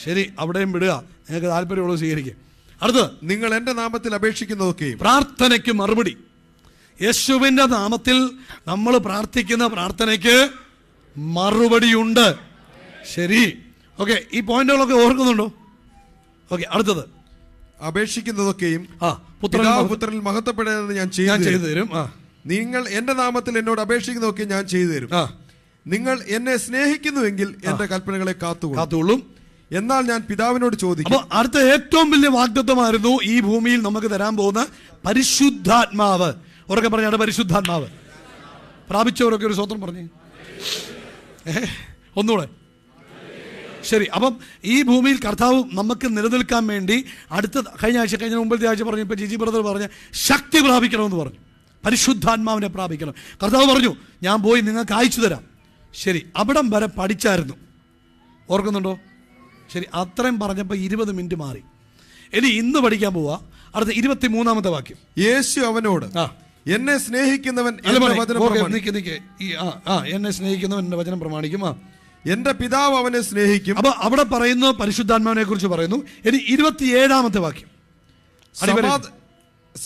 ശരി അവിടെയും വിടുക നിങ്ങൾക്ക് താല്പര്യമുള്ളത് സ്വീകരിക്കുക അടുത്തത് നിങ്ങൾ എൻ്റെ നാമത്തിൽ അപേക്ഷിക്കുന്നതൊക്കെ പ്രാർത്ഥനയ്ക്ക് മറുപടി യേശുവിൻ്റെ നാമത്തിൽ നമ്മൾ പ്രാർത്ഥിക്കുന്ന പ്രാർത്ഥനയ്ക്ക് മറുപടിയുണ്ട് ശരി ഓക്കെ ഈ പോയിന്റുകളൊക്കെ ഓർക്കുന്നുണ്ടോ ഓക്കെ അടുത്തത് അപേക്ഷിക്കുന്നതൊക്കെയും ആ പുത്രൻ പുത്രൻ മഹത്വപ്പെടേണ്ടത് ഞാൻ ചെയ്യാൻ ചെയ്തു തരും ആ നിങ്ങൾ എന്റെ നാമത്തിൽ എന്നോട് അപേക്ഷിക്കുന്നതൊക്കെ ഞാൻ ചെയ്തു തരും ആ നിങ്ങൾ എന്നെ സ്നേഹിക്കുന്നുവെങ്കിൽ എന്റെ കൽപ്പനകളെ കാത്തുകൊള്ളും എന്നാൽ ഞാൻ പിതാവിനോട് ചോദിക്കും അടുത്ത ഏറ്റവും വലിയ വാഗ്ദത്വമായിരുന്നു ഈ ഭൂമിയിൽ നമുക്ക് തരാൻ പോകുന്ന പരിശുദ്ധാത്മാവ് ഉറക്കെ പറഞ്ഞ പരിശുദ്ധാത്മാവ് പ്രാപിച്ചവരൊക്കെ ഒരു സ്വത്രം പറഞ്ഞു ഒന്നുകൂടെ ശരി അപ്പം ഈ ഭൂമിയിൽ കർത്താവ് നമുക്ക് നിലനിൽക്കാൻ വേണ്ടി അടുത്ത കഴിഞ്ഞ ആഴ്ച കഴിഞ്ഞ മുമ്പത്തെ ആഴ്ച പറഞ്ഞു ഇപ്പം ജിജി ബ്രദർ പറഞ്ഞ ശക്തി പ്രാപിക്കണമെന്ന് പറഞ്ഞു പരിശുദ്ധാത്മാവിനെ പ്രാപിക്കണം കർത്താവ് പറഞ്ഞു ഞാൻ പോയി നിങ്ങൾക്ക് അയച്ചു തരാം ശരി അവിടം വരെ പഠിച്ചായിരുന്നു ഓർക്കുന്നുണ്ടോ ശരി അത്രയും പറഞ്ഞപ്പോൾ ഇരുപത് മിനിറ്റ് മാറി ഇനി ഇന്ന് പഠിക്കാൻ പോവാ അടുത്ത ഇരുപത്തി മൂന്നാമത്തെ വാക്യം യേശു അവനോട് എന്നെ സ്നേഹിക്കുന്നവൻ എന്നെ സ്നേഹിക്കുന്നവൻ എന്റെ വചനം പ്രമാണിക്കും ആ എന്റെ പിതാവ് അവനെ സ്നേഹിക്കും അപ്പൊ അവിടെ പറയുന്ന പരിശുദ്ധാത്മാവിനെ കുറിച്ച് പറയുന്നു ഇനി ഇരുപത്തിയേഴാമത്തെ വാക്യം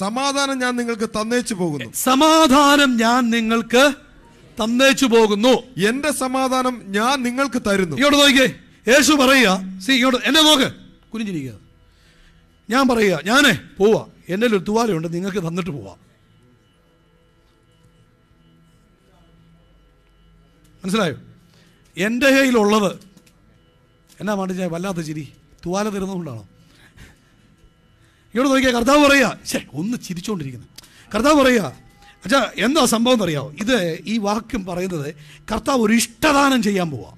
സമാധാനം ഞാൻ നിങ്ങൾക്ക് തന്നേച്ചു പോകുന്നു സമാധാനം ഞാൻ നിങ്ങൾക്ക് തന്നേച്ചു പോകുന്നു എന്റെ സമാധാനം ഞാൻ നിങ്ങൾക്ക് തരുന്നു ഇങ്ങോട്ട് നോക്കിയേ യേശു പറയുക സി ഇങ്ങോട്ട് എന്നെ നോക്ക് കുനിഞ്ഞിരിക്കുക ഞാൻ പറയുക ഞാനേ പോവാ എന്നെ ഒരു തുവാലുണ്ട് നിങ്ങൾക്ക് തന്നിട്ട് പോവാ മനസ്സിലായോ എൻ്റെ കയ്യിലുള്ളത് എന്നാ മാണ്ടി ഞാൻ വല്ലാത്ത ചിരി തുവാല തരുന്നതുകൊണ്ടാണോ ഇവിടെ നോക്കിയാൽ കർത്താവ് പറയുക ശേ ഒന്ന് ചിരിച്ചുകൊണ്ടിരിക്കുന്നു കർത്താവ് പറയുക അച്ഛാ എന്താ സംഭവം എന്നറിയാമോ ഇത് ഈ വാക്യം പറയുന്നത് കർത്താവ് ഒരു ഇഷ്ടദാനം ചെയ്യാൻ പോവാ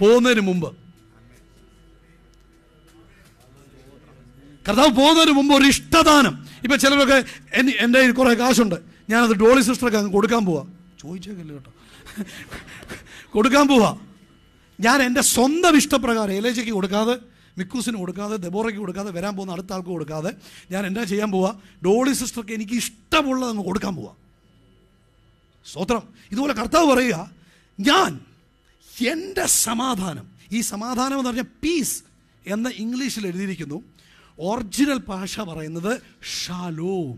പോകുന്നതിന് മുമ്പ് കർത്താവ് പോകുന്നതിന് മുമ്പ് ഒരു ഇഷ്ടദാനം ഇപ്പൊ ചിലരൊക്കെ എൻ്റെ കയ്യിൽ കുറേ കാശുണ്ട് ഞാനത് ഡോളി സിസ്റ്ററൊക്കെ അങ്ങ് കൊടുക്കാൻ പോവാ ചോദിച്ചേക്കല്ലോ കേട്ടോ കൊടുക്കാൻ പോവാ ഞാൻ എൻ്റെ സ്വന്തം ഇഷ്ടപ്രകാരം ഏലേജയ്ക്ക് കൊടുക്കാതെ മിക്കൂസിന് കൊടുക്കാതെ ദബോറയ്ക്ക് കൊടുക്കാതെ വരാൻ പോകുന്ന അടുത്ത ആൾക്ക് കൊടുക്കാതെ ഞാൻ എന്താ ചെയ്യാൻ പോവാ ഡോളി സിസ്റ്റർക്ക് എനിക്ക് ഇഷ്ടമുള്ളത് അങ്ങ് കൊടുക്കാൻ പോവാ സ്തോത്രം ഇതുപോലെ കർത്താവ് പറയുക ഞാൻ എൻ്റെ സമാധാനം ഈ സമാധാനം എന്ന് പറഞ്ഞാൽ പീസ് എന്ന ഇംഗ്ലീഷിൽ എഴുതിയിരിക്കുന്നു ഒറിജിനൽ ഭാഷ പറയുന്നത് ഷാലോം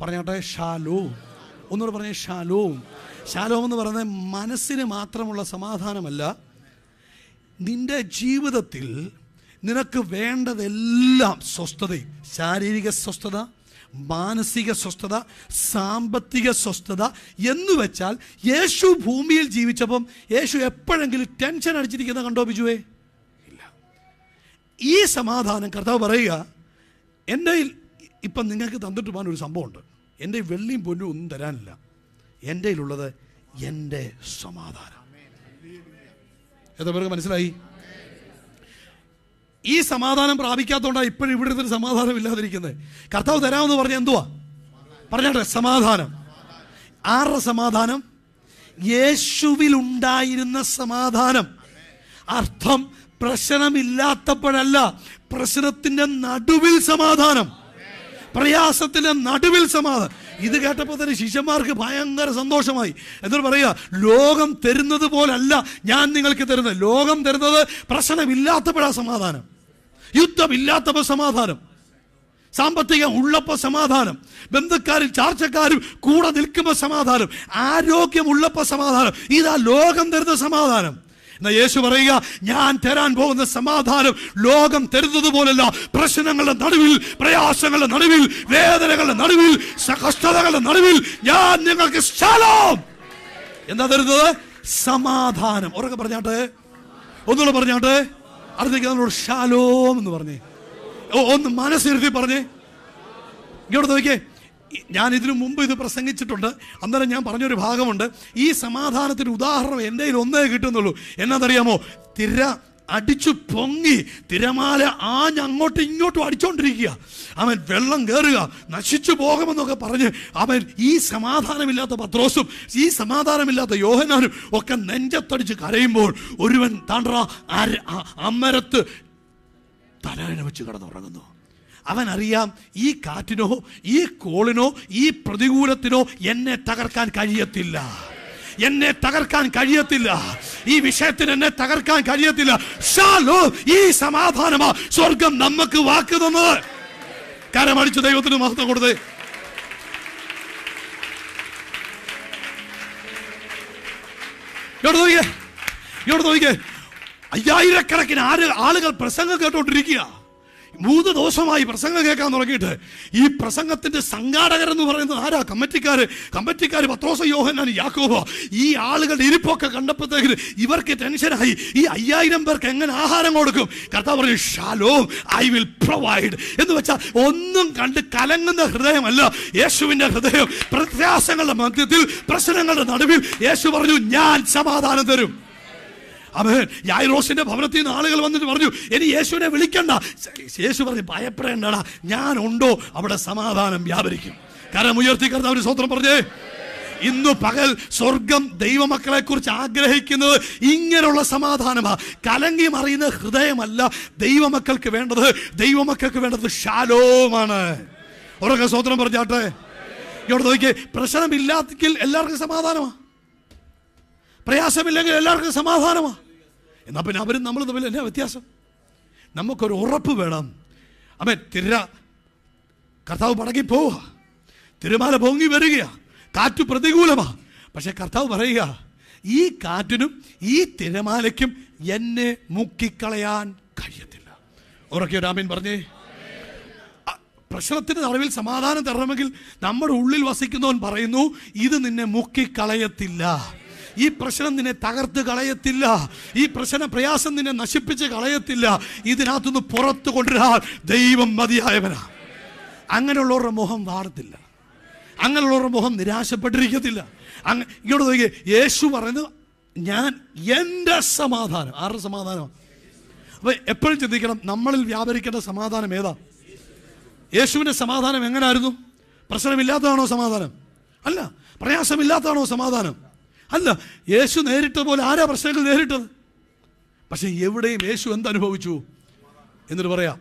പറഞ്ഞോട്ടെ ഷാലോം ഒന്നുകൂടെ പറഞ്ഞ ഷാലോം ഷാലോം എന്ന് പറയുന്നത് മനസ്സിന് മാത്രമുള്ള സമാധാനമല്ല നിന്റെ ജീവിതത്തിൽ നിനക്ക് വേണ്ടതെല്ലാം സ്വസ്ഥതയും ശാരീരിക സ്വസ്ഥത മാനസിക സ്വസ്ഥത സാമ്പത്തിക സ്വസ്ഥത എന്ന് വെച്ചാൽ യേശു ഭൂമിയിൽ ജീവിച്ചപ്പം യേശു എപ്പോഴെങ്കിലും ടെൻഷൻ അടിച്ചിരിക്കുന്ന കണ്ടോ ബിജുവേ ഇല്ല ഈ സമാധാനം കർത്താവ് പറയുക എൻ്റെ ഇപ്പം നിങ്ങൾക്ക് തന്നിട്ട് പോകാൻ ഒരു സംഭവമുണ്ട് എൻ്റെ വെള്ളിയും പൊന്നും ഒന്നും തരാനില്ല എൻ്റെ ഉള്ളത് എൻ്റെ സമാധാനം എത്ര പേർക്ക് മനസ്സിലായി ഈ സമാധാനം പ്രാപിക്കാത്തതുകൊണ്ടാണ് ഇപ്പോഴും ഇവിടുത്തെ ഒരു സമാധാനം ഇല്ലാതിരിക്കുന്നത് കർത്താവ് തരാമെന്ന് പറഞ്ഞ എന്തുവാ പറഞ്ഞാട്ടെ സമാധാനം ആരുടെ സമാധാനം യേശുവിലുണ്ടായിരുന്ന സമാധാനം അർത്ഥം പ്രശ്നമില്ലാത്തപ്പോഴല്ല പ്രശ്നത്തിൻ്റെ നടുവിൽ സമാധാനം പ്രയാസത്തിൻ്റെ നടുവിൽ സമാധാനം ഇത് കേട്ടപ്പോൾ തന്നെ ശിഷ്യന്മാർക്ക് ഭയങ്കര സന്തോഷമായി എന്നിട്ട് പറയുക ലോകം തരുന്നത് പോലല്ല ഞാൻ നിങ്ങൾക്ക് തരുന്നത് ലോകം തരുന്നത് പ്രശ്നമില്ലാത്തപ്പോഴാണ് സമാധാനം യുദ്ധമില്ലാത്തപ്പോൾ സമാധാനം സാമ്പത്തികം ഉള്ളപ്പോൾ സമാധാനം ബന്ധുക്കാരും ചാർച്ചക്കാരും കൂടെ നിൽക്കുമ്പോൾ സമാധാനം ആരോഗ്യമുള്ളപ്പോൾ സമാധാനം ഇതാ ലോകം തരുന്ന സമാധാനം യേശു പറയുക ഞാൻ തരാൻ പോകുന്ന സമാധാനം ലോകം തരുന്നത് പോലല്ല പ്രശ്നങ്ങളുടെ നടുവിൽ പ്രയാസങ്ങളുടെ നടുവിൽ വേദനകളുടെ നടുവിൽ സഹസ്തകളുടെ നടുവിൽ ഞാൻ നിങ്ങൾക്ക് ശാലോം എന്താ തരുന്നത് സമാധാനം ഉറക്കെ പറഞ്ഞാട്ടെ ഒന്നുകൂടെ പറഞ്ഞാട്ടെ അടുത്തേക്ക് നമ്മളോട് ശാലോം എന്ന് പറഞ്ഞേ ഒന്ന് മനസ്സിരുത്തി പറഞ്ഞേ ഇങ്ങോട്ട് നോക്കിയേ ഞാൻ ഇതിനു മുമ്പ് ഇത് പ്രസംഗിച്ചിട്ടുണ്ട് അന്നേരം ഞാൻ പറഞ്ഞൊരു ഭാഗമുണ്ട് ഈ സമാധാനത്തിന് ഉദാഹരണം എൻ്റെ കയ്യിൽ ഒന്നേ കിട്ടുന്നുള്ളൂ എന്നതറിയാമോ തിര അടിച്ചു പൊങ്ങി തിരമാല ആഞ്ഞ് അങ്ങോട്ടും ഇങ്ങോട്ടും അടിച്ചുകൊണ്ടിരിക്കുക അവൻ വെള്ളം കയറുക നശിച്ചു പോകുമെന്നൊക്കെ പറഞ്ഞ് അവൻ ഈ സമാധാനമില്ലാത്ത പത്രോസും ഈ സമാധാനമില്ലാത്ത യോഹനാനും ഒക്കെ നെഞ്ചത്തടിച്ച് കരയുമ്പോൾ ഒരുവൻ താണ്ട അമരത്ത് തലയിനെ വെച്ച് കിടന്നുറങ്ങുന്നു അവനറിയാം ഈ കാറ്റിനോ ഈ കോളിനോ ഈ പ്രതികൂലത്തിനോ എന്നെ തകർക്കാൻ കഴിയത്തില്ല എന്നെ തകർക്കാൻ കഴിയത്തില്ല ഈ വിഷയത്തിന് എന്നെ തകർക്കാൻ കഴിയത്തില്ല ഷാലോ ഈ സമാധാനമാ സ്വർഗം നമുക്ക് വാക്ക് തന്നത് കരമടിച്ചു ദൈവത്തിന് മഹത്വം കൊടുത്ത് ഇവിടെ നോക്കിയേ ഇവിടെ നോക്കിയേ അയ്യായിരക്കണക്കിന് ആര് ആളുകൾ പ്രസംഗം കേട്ടോണ്ടിരിക്കുക മൂന്ന് ദിവസമായി പ്രസംഗം കേൾക്കാൻ തുടങ്ങിയിട്ട് ഈ പ്രസംഗത്തിൻ്റെ സംഘാടകരെന്ന് പറയുന്നത് ആരാ കമ്മിറ്റിക്കാർ കമ്മിറ്റിക്കാർ പത്രോസ യോഹനാണ് യാക്കോബോ ഈ ആളുകളുടെ ഇരിപ്പൊക്കെ കണ്ടപ്പോഴത്തേക്ക് ഇവർക്ക് ടെൻഷനായി ഈ അയ്യായിരം പേർക്ക് എങ്ങനെ ആഹാരം കൊടുക്കും കർത്താവ് പറഞ്ഞു ഷാലോം ഐ വിൽ പ്രൊവൈഡ് എന്ന് വെച്ചാൽ ഒന്നും കണ്ട് കലങ്ങുന്ന ഹൃദയമല്ല യേശുവിൻ്റെ ഹൃദയം പ്രത്യാസങ്ങളുടെ മധ്യത്തിൽ പ്രശ്നങ്ങളുടെ നടുവിൽ യേശു പറഞ്ഞു ഞാൻ സമാധാനം തരും അവൻ യായിറോസിന്റെ ഭവനത്തിൽ നിന്ന് ആളുകൾ വന്നിട്ട് പറഞ്ഞു ഇനി യേശുവിനെ വിളിക്കണ്ട യേശു പറഞ്ഞു ഞാൻ ഉണ്ടോ അവിടെ സമാധാനം വ്യാപരിക്കും കാരണം ഉയർത്തി അവർ സ്വത്രം പറഞ്ഞേ ഇന്നു പകൽ സ്വർഗം ദൈവമക്കളെ കുറിച്ച് ആഗ്രഹിക്കുന്നത് ഇങ്ങനെയുള്ള സമാധാനമാണ് കലങ്ങി മറിയുന്ന ഹൃദയമല്ല ദൈവമക്കൾക്ക് വേണ്ടത് ദൈവമക്കൾക്ക് വേണ്ടത് ശാലോമാണ് ഉറക്കെ സ്വത്രം പറഞ്ഞാട്ടെ ഇവിടെ നോക്കി പ്രശ്നമില്ലാത്തിൽ എല്ലാവർക്കും സമാധാനമാണ് പ്രയാസമില്ലെങ്കിൽ എല്ലാവർക്കും സമാധാനമാണ് എന്നാൽ പിന്നെ അവരും നമ്മൾ തമ്മിൽ എന്നാ വ്യത്യാസം നമുക്കൊരു ഉറപ്പ് വേണം അവൻ തിര കർത്താവ് പടങ്ങി പോവുക തിരുമാല പൊങ്ങി വരികയാ കാറ്റ് പ്രതികൂലമാ പക്ഷെ കർത്താവ് പറയുക ഈ കാറ്റിനും ഈ തിരമാലയ്ക്കും എന്നെ മുക്കിക്കളയാൻ കഴിയത്തില്ല ഉറക്കെ രാമൻ പറഞ്ഞേ പ്രശ്നത്തിന് തടവിൽ സമാധാനം തരണമെങ്കിൽ നമ്മുടെ ഉള്ളിൽ വസിക്കുന്നവൻ പറയുന്നു ഇത് നിന്നെ മുക്കിക്കളയത്തില്ല ഈ പ്രശ്നം നിന്നെ തകർത്ത് കളയത്തില്ല ഈ പ്രശ്ന പ്രയാസം നിന്നെ നശിപ്പിച്ച് കളയത്തില്ല ഇതിനകത്തുനിന്ന് പുറത്തു കൊണ്ടുവരാൻ ദൈവം മതിയായവനാ അങ്ങനെയുള്ളവരുടെ മുഖം വാർത്തില്ല അങ്ങനെയുള്ളവരുടെ മുഖം നിരാശപ്പെട്ടിരിക്കത്തില്ല അങ് ഇങ്ങോട്ട് നോക്കിയേ യേശു പറയുന്നത് ഞാൻ എൻ്റെ സമാധാനം ആരുടെ സമാധാനമാണ് അപ്പോൾ എപ്പോഴും ചിന്തിക്കണം നമ്മളിൽ വ്യാപരിക്കേണ്ട സമാധാനം ഏതാ യേശുവിൻ്റെ സമാധാനം എങ്ങനായിരുന്നു പ്രശ്നമില്ലാത്തതാണോ സമാധാനം അല്ല പ്രയാസമില്ലാത്തതാണോ സമാധാനം അല്ല യേശു പോലെ ആരാ പ്രശ്നങ്ങൾ നേരിട്ടത് പക്ഷെ എവിടെയും യേശു എന്തനുഭവിച്ചു എന്നിട്ട് പറയാം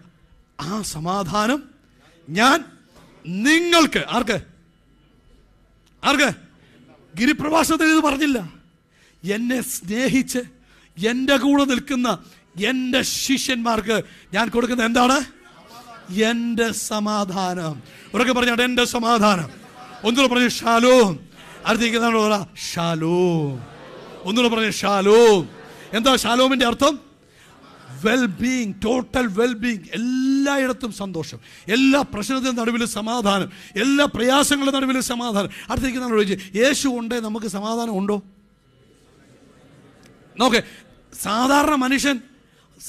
ആ സമാധാനം ഞാൻ നിങ്ങൾക്ക് ആർക്ക് ആർക്ക് ഗിരിപ്രഭാഷണത്തിൽ ഇത് പറഞ്ഞില്ല എന്നെ സ്നേഹിച്ച് എൻ്റെ കൂടെ നിൽക്കുന്ന എൻ്റെ ശിഷ്യന്മാർക്ക് ഞാൻ കൊടുക്കുന്ന എന്താണ് എൻ്റെ സമാധാനം ഉറക്കെ പറഞ്ഞാട്ടെ എൻ്റെ സമാധാനം ഒന്നുകൂടെ പറഞ്ഞു ഷാലോ അടുത്തേക്കുന്നവരോട് ഷാലോം ഒന്നുകൂടെ പറഞ്ഞേ ഷാലോം എന്താ ഷാലോമിൻ്റെ അർത്ഥം well being total well being എല്ലായിടത്തും സന്തോഷം എല്ലാ പ്രശ്നത്തിൻ്റെ നടുവിലും സമാധാനം എല്ലാ പ്രയാസങ്ങളുടെ നടുവിലും സമാധാനം അടുത്തേക്ക് നമ്മൾ ചോദിച്ചു യേശു ഉണ്ടേ നമുക്ക് സമാധാനം ഉണ്ടോ നോക്കെ സാധാരണ മനുഷ്യൻ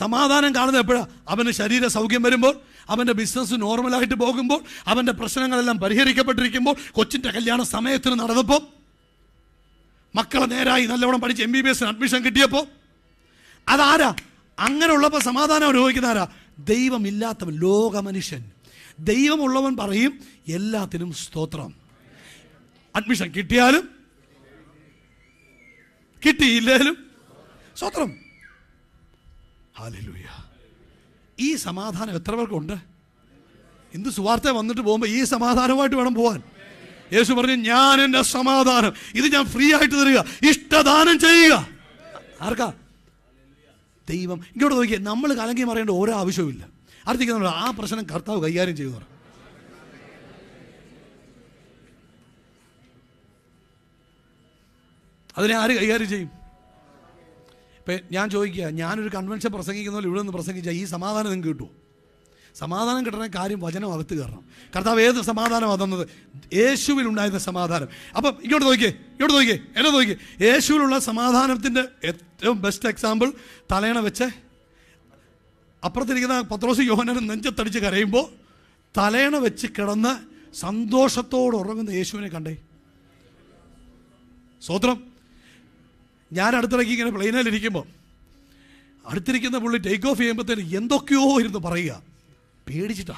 സമാധാനം കാണുന്നത് എപ്പോഴാണ് അവന് ശരീര സൗഖ്യം വരുമ്പോൾ അവൻ്റെ ബിസിനസ് നോർമലായിട്ട് പോകുമ്പോൾ അവൻ്റെ പ്രശ്നങ്ങളെല്ലാം പരിഹരിക്കപ്പെട്ടിരിക്കുമ്പോൾ കൊച്ചിൻ്റെ കല്യാണ സമയത്തിന് നടന്നപ്പോൾ മക്കളെ നേരായി നല്ലവണ്ണം പഠിച്ച് എം ബി ബി എസിന് അഡ്മിഷൻ കിട്ടിയപ്പോൾ അതാരാ അങ്ങനെയുള്ളപ്പോൾ സമാധാനം അനുഭവിക്കുന്ന ആരാ ദൈവമില്ലാത്തവൻ ലോകമനുഷ്യൻ ദൈവമുള്ളവൻ പറയും എല്ലാത്തിനും സ്തോത്രം അഡ്മിഷൻ കിട്ടിയാലും കിട്ടിയില്ലേലും സ്തോത്രം ഹാലലൂയ ഈ സമാധാനം എത്ര പേർക്കുണ്ട് ഇന്ന് സുവാർത്ത വന്നിട്ട് പോകുമ്പോൾ ഈ സമാധാനമായിട്ട് വേണം പോകാൻ യേശു പറഞ്ഞു ഞാൻ എൻ്റെ സമാധാനം ഇത് ഞാൻ ഫ്രീ ആയിട്ട് തരിക ഇഷ്ടദാനം ചെയ്യുക ആർക്കാ ദൈവം ഇങ്ങോട്ട് നോക്കിയാൽ നമ്മൾ കലങ്കി മറിയേണ്ട ഓരോ ആവശ്യവുമില്ല അടുത്തേക്ക് ആ പ്രശ്നം കർത്താവ് കൈകാര്യം ചെയ്തു പറഞ്ഞു അതിനെ ആര് കൈകാര്യം ചെയ്യും ഞാൻ ചോദിക്കുക ഞാനൊരു കൺവെൻഷൻ പ്രസംഗിക്കുന്ന പോലെ ഇവിടെ നിന്ന് പ്രസംഗിച്ചാൽ ഈ സമാധാനം നിങ്ങൾക്ക് കിട്ടുമോ സമാധാനം കിട്ടണ കാര്യം വചനം അകത്ത് കയറണം കർത്താവ് ഏത് സമാധാനമാണ് തന്നത് യേശുവിൽ ഉണ്ടായിരുന്ന സമാധാനം അപ്പം ഇങ്ങോട്ട് നോക്കിയേ ഇങ്ങോട്ട് നോക്കിയേ എന്നെ നോക്കിയേ യേശുവിലുള്ള സമാധാനത്തിൻ്റെ ഏറ്റവും ബെസ്റ്റ് എക്സാമ്പിൾ തലേണ വെച്ച് അപ്പുറത്തിരിക്കുന്ന പത്രോസ് യോഹനൻ നെഞ്ചത്തടിച്ച് കരയുമ്പോൾ തലേണ വെച്ച് കിടന്ന് സന്തോഷത്തോടെ ഉറങ്ങുന്ന യേശുവിനെ കണ്ടേ സ്വോത്രം ഞാൻ അടുത്തിടയ്ക്ക് ഇങ്ങനെ പ്ലെയിനിലിരിക്കുമ്പോൾ അടുത്തിരിക്കുന്ന പുള്ളി ടേക്ക് ഓഫ് ചെയ്യുമ്പോഴത്തേന് എന്തൊക്കെയോ ഇരുന്ന് പറയുക പേടിച്ചിട്ടാ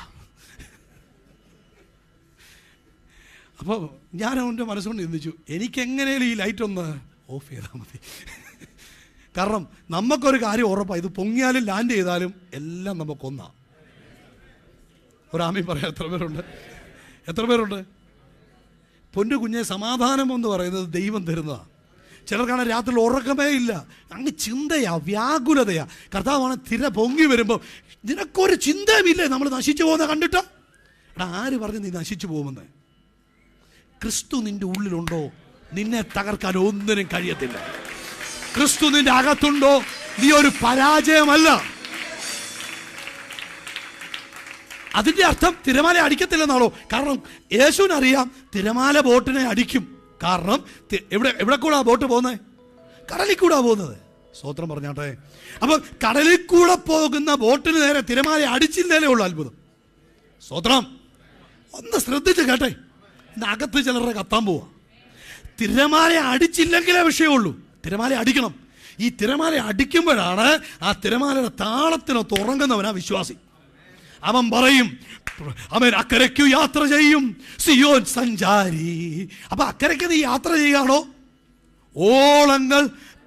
അപ്പോൾ ഞാൻ അവൻ്റെ മനസ്സുകൊണ്ട് ചിന്തിച്ചു എനിക്കെങ്ങനെയും ഈ ലൈറ്റ് ഒന്ന് ഓഫ് ചെയ്താൽ മതി കാരണം നമുക്കൊരു കാര്യം ഉറപ്പാണ് ഇത് പൊങ്ങിയാലും ലാൻഡ് ചെയ്താലും എല്ലാം നമുക്കൊന്നാ ഒരാമി പറയാം എത്ര പേരുണ്ട് എത്ര പേരുണ്ട് പൊന്നു കുഞ്ഞെ സമാധാനം എന്ന് പറയുന്നത് ദൈവം തരുന്നതാണ് ചിലർക്കാണ് രാത്രിയിൽ ഉറക്കമേ ഇല്ല അങ്ങ് ചിന്തയാ വ്യാകുലതയാ കർത്താവാണ് തിര പൊങ്ങി വരുമ്പോൾ നിനക്കൊരു ചിന്തയുമില്ലേ നമ്മൾ നശിച്ചു പോകുന്ന കണ്ടിട്ട് എടാ ആര് പറഞ്ഞ് നീ നശിച്ചു പോകുമെന്ന് ക്രിസ്തു നിന്റെ ഉള്ളിലുണ്ടോ നിന്നെ തകർക്കാൻ ഒന്നിനും കഴിയത്തില്ല ക്രിസ്തു നിന്റെ അകത്തുണ്ടോ നീ ഒരു പരാജയമല്ല അതിന്റെ അർത്ഥം തിരമാല അടിക്കത്തില്ലെന്നാണോ കാരണം യേശുവിനറിയാം തിരമാല ബോട്ടിനെ അടിക്കും കാരണം എവിടെ എവിടെ കൂടാ ബോട്ട് പോകുന്നത് കടലിൽ കൂടാ പോകുന്നത് സ്വോത്രം പറഞ്ഞാട്ടെ അപ്പൊ കടലിൽ കൂടെ പോകുന്ന ബോട്ടിന് നേരെ തിരമാല അടിച്ചില്ലേ ഉള്ളു അത്ഭുതം സ്വോത്രം ഒന്ന് ശ്രദ്ധിച്ച് കേട്ടെ അകത്ത് ചിലരുടെ കത്താൻ പോവാ തിരമാല അടിച്ചില്ലെങ്കിലേ വിഷയമുള്ളൂ തിരമാല അടിക്കണം ഈ തിരമാല അടിക്കുമ്പോഴാണ് ആ തിരമാലയുടെ താളത്തിനൊത്ത് ഉറങ്ങുന്നവനാ വിശ്വാസി അവൻ പറയും അവൻ അക്കരയ്ക്കു യാത്ര ചെയ്യും സിയോൻ സഞ്ചാരി അപ്പൊ അക്കരയ്ക്ക് നീ യാത്ര ചെയ്യുകയാണോ ഓളങ്ങൾ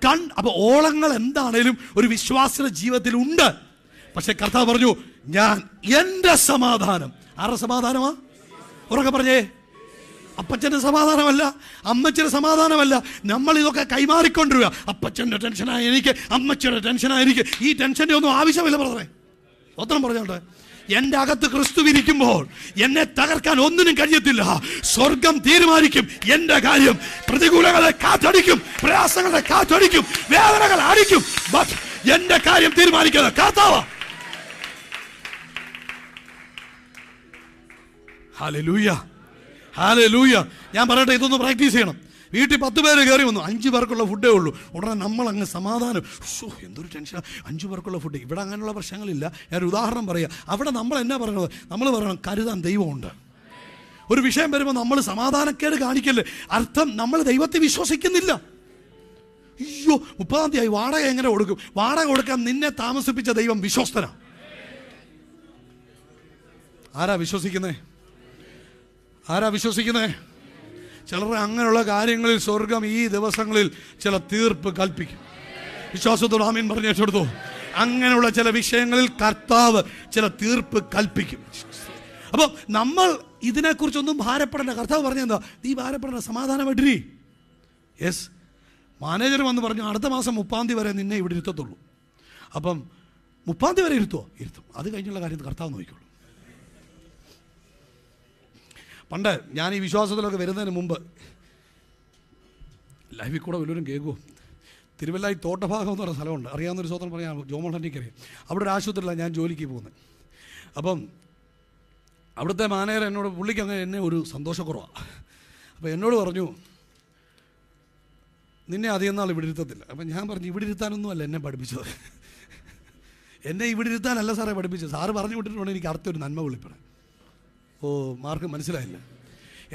കൺ അപ്പൊ ഓളങ്ങൾ എന്താണേലും ഒരു വിശ്വാസിയുടെ ജീവിതത്തിൽ ഉണ്ട് പക്ഷെ കർത്താവ് പറഞ്ഞു ഞാൻ എന്റെ സമാധാനം ആരുടെ സമാധാനമാ ഉറക്കെ പറഞ്ഞേ അപ്പച്ചൻ്റെ സമാധാനമല്ല അമ്മച്ചന്റെ സമാധാനമല്ല നമ്മൾ ഇതൊക്കെ കൈമാറിക്കൊണ്ടിരിക്കുക അപ്പച്ചൻ്റെ ടെൻഷനായ എനിക്ക് അമ്മച്ചന്റെ ടെൻഷനായ എനിക്ക് ഈ ടെൻഷൻ്റെ ഒന്നും ആവശ്യമില്ല പറഞ്ഞേ ഒത്തരം പറഞ്ഞോട്ടെ എന്റെ അകത്ത് ക്രിസ്തു ഇരിക്കുമ്പോൾ എന്നെ തകർക്കാൻ ഒന്നിനും കഴിയത്തില്ല സ്വർഗം തീരുമാനിക്കും എന്റെ കാര്യം പ്രതികൂലങ്ങളെ കാറ്റടിക്കും പ്രയാസങ്ങളെ കാറ്റടിക്കും വേദനകൾ അടിക്കും എന്റെ കാര്യം തീരുമാനിക്കുന്നത് കാത്താവ ഹാലലൂയ ഹാലലൂയ ഞാൻ പറയട്ടെ ഇതൊന്ന് പ്രാക്ടീസ് ചെയ്യണം വീട്ടിൽ പത്ത് പേര് കയറി വന്നു അഞ്ച് പേർക്കുള്ള ഫുഡേ ഉള്ളൂ ഉടനെ നമ്മളങ്ങ് സമാധാനം ഷോ എന്തൊരു ടെൻഷൻ അഞ്ച് പേർക്കുള്ള ഫുഡ് ഇവിടെ അങ്ങനെയുള്ള പ്രശ്നങ്ങളില്ല ഞാൻ ഉദാഹരണം പറയാം അവിടെ നമ്മൾ എന്നാ പറയണത് നമ്മൾ പറയണം കരുതാൻ ദൈവമുണ്ട് ഒരു വിഷയം വരുമ്പോൾ നമ്മൾ സമാധാനക്കേട് കാണിക്കല്ലേ അർത്ഥം നമ്മൾ ദൈവത്തെ വിശ്വസിക്കുന്നില്ല അയ്യോ മുപ്പതാം തീയതി വാടക എങ്ങനെ കൊടുക്കും വാടക കൊടുക്കാൻ നിന്നെ താമസിപ്പിച്ച ദൈവം വിശ്വസ്തനാ ആരാ വിശ്വസിക്കുന്നേ ആരാ വിശ്വസിക്കുന്നേ ചിലർ അങ്ങനെയുള്ള കാര്യങ്ങളിൽ സ്വർഗം ഈ ദിവസങ്ങളിൽ ചില തീർപ്പ് കൽപ്പിക്കും വിശ്വാസത്തോട് ആമീൻ പറഞ്ഞെടുത്തു അങ്ങനെയുള്ള ചില വിഷയങ്ങളിൽ കർത്താവ് ചില തീർപ്പ് കൽപ്പിക്കും അപ്പോൾ നമ്മൾ ഇതിനെക്കുറിച്ചൊന്നും ഭാരപ്പെടേണ്ട കർത്താവ് പറഞ്ഞെന്താ നീ ഭാരപ്പെടേണ്ട സമാധാനമായിട്ടിരി യെസ് മാനേജർ വന്ന് പറഞ്ഞു അടുത്ത മാസം മുപ്പാം തീയതി വരെ നിന്നെ ഇവിടെ ഇരുത്തത്തുള്ളൂ അപ്പം മുപ്പാം തീയതി വരെ ഇരുത്തോ ഇരുത്തും അത് കഴിഞ്ഞുള്ള കാര്യം കർത്താവ് നോക്കിക്കോളൂ പണ്ട് ഞാൻ ഈ വിശ്വാസത്തിലൊക്കെ വരുന്നതിന് മുമ്പ് ലൈവിൽ കൂടെ വലിയൊരു കേൾക്കുമോ ഈ തോട്ടഭാഗം എന്ന് പറയുന്ന സ്ഥലമുണ്ട് അറിയാവുന്നൊരു സ്വത്രം പറയാം ജോമോൾ എനിക്കറിയാം അവിടെ ഒരു ആശുപത്രിയിലാണ് ഞാൻ ജോലിക്ക് പോകുന്നത് അപ്പം അവിടുത്തെ മാനേജർ എന്നോട് പുള്ളിക്ക് അങ്ങനെ എന്നെ ഒരു സന്തോഷക്കുറവാണ് അപ്പോൾ എന്നോട് പറഞ്ഞു നിന്നെ അധികം നാൾ ഇവിടെ ഇരുത്തത്തില്ല അപ്പം ഞാൻ പറഞ്ഞു ഇവിടെ ഇരുത്താനൊന്നും അല്ല എന്നെ പഠിപ്പിച്ചത് എന്നെ ഇവിടെ ഇരുത്താനല്ല സാറേ പഠിപ്പിച്ചത് സാറ് പറഞ്ഞു വിട്ടിട്ടുണ്ടെങ്കിൽ എനിക്ക് ഒരു നന്മ വിളിപ്പണം ഓ മാർക്ക് മനസ്സിലായില്ല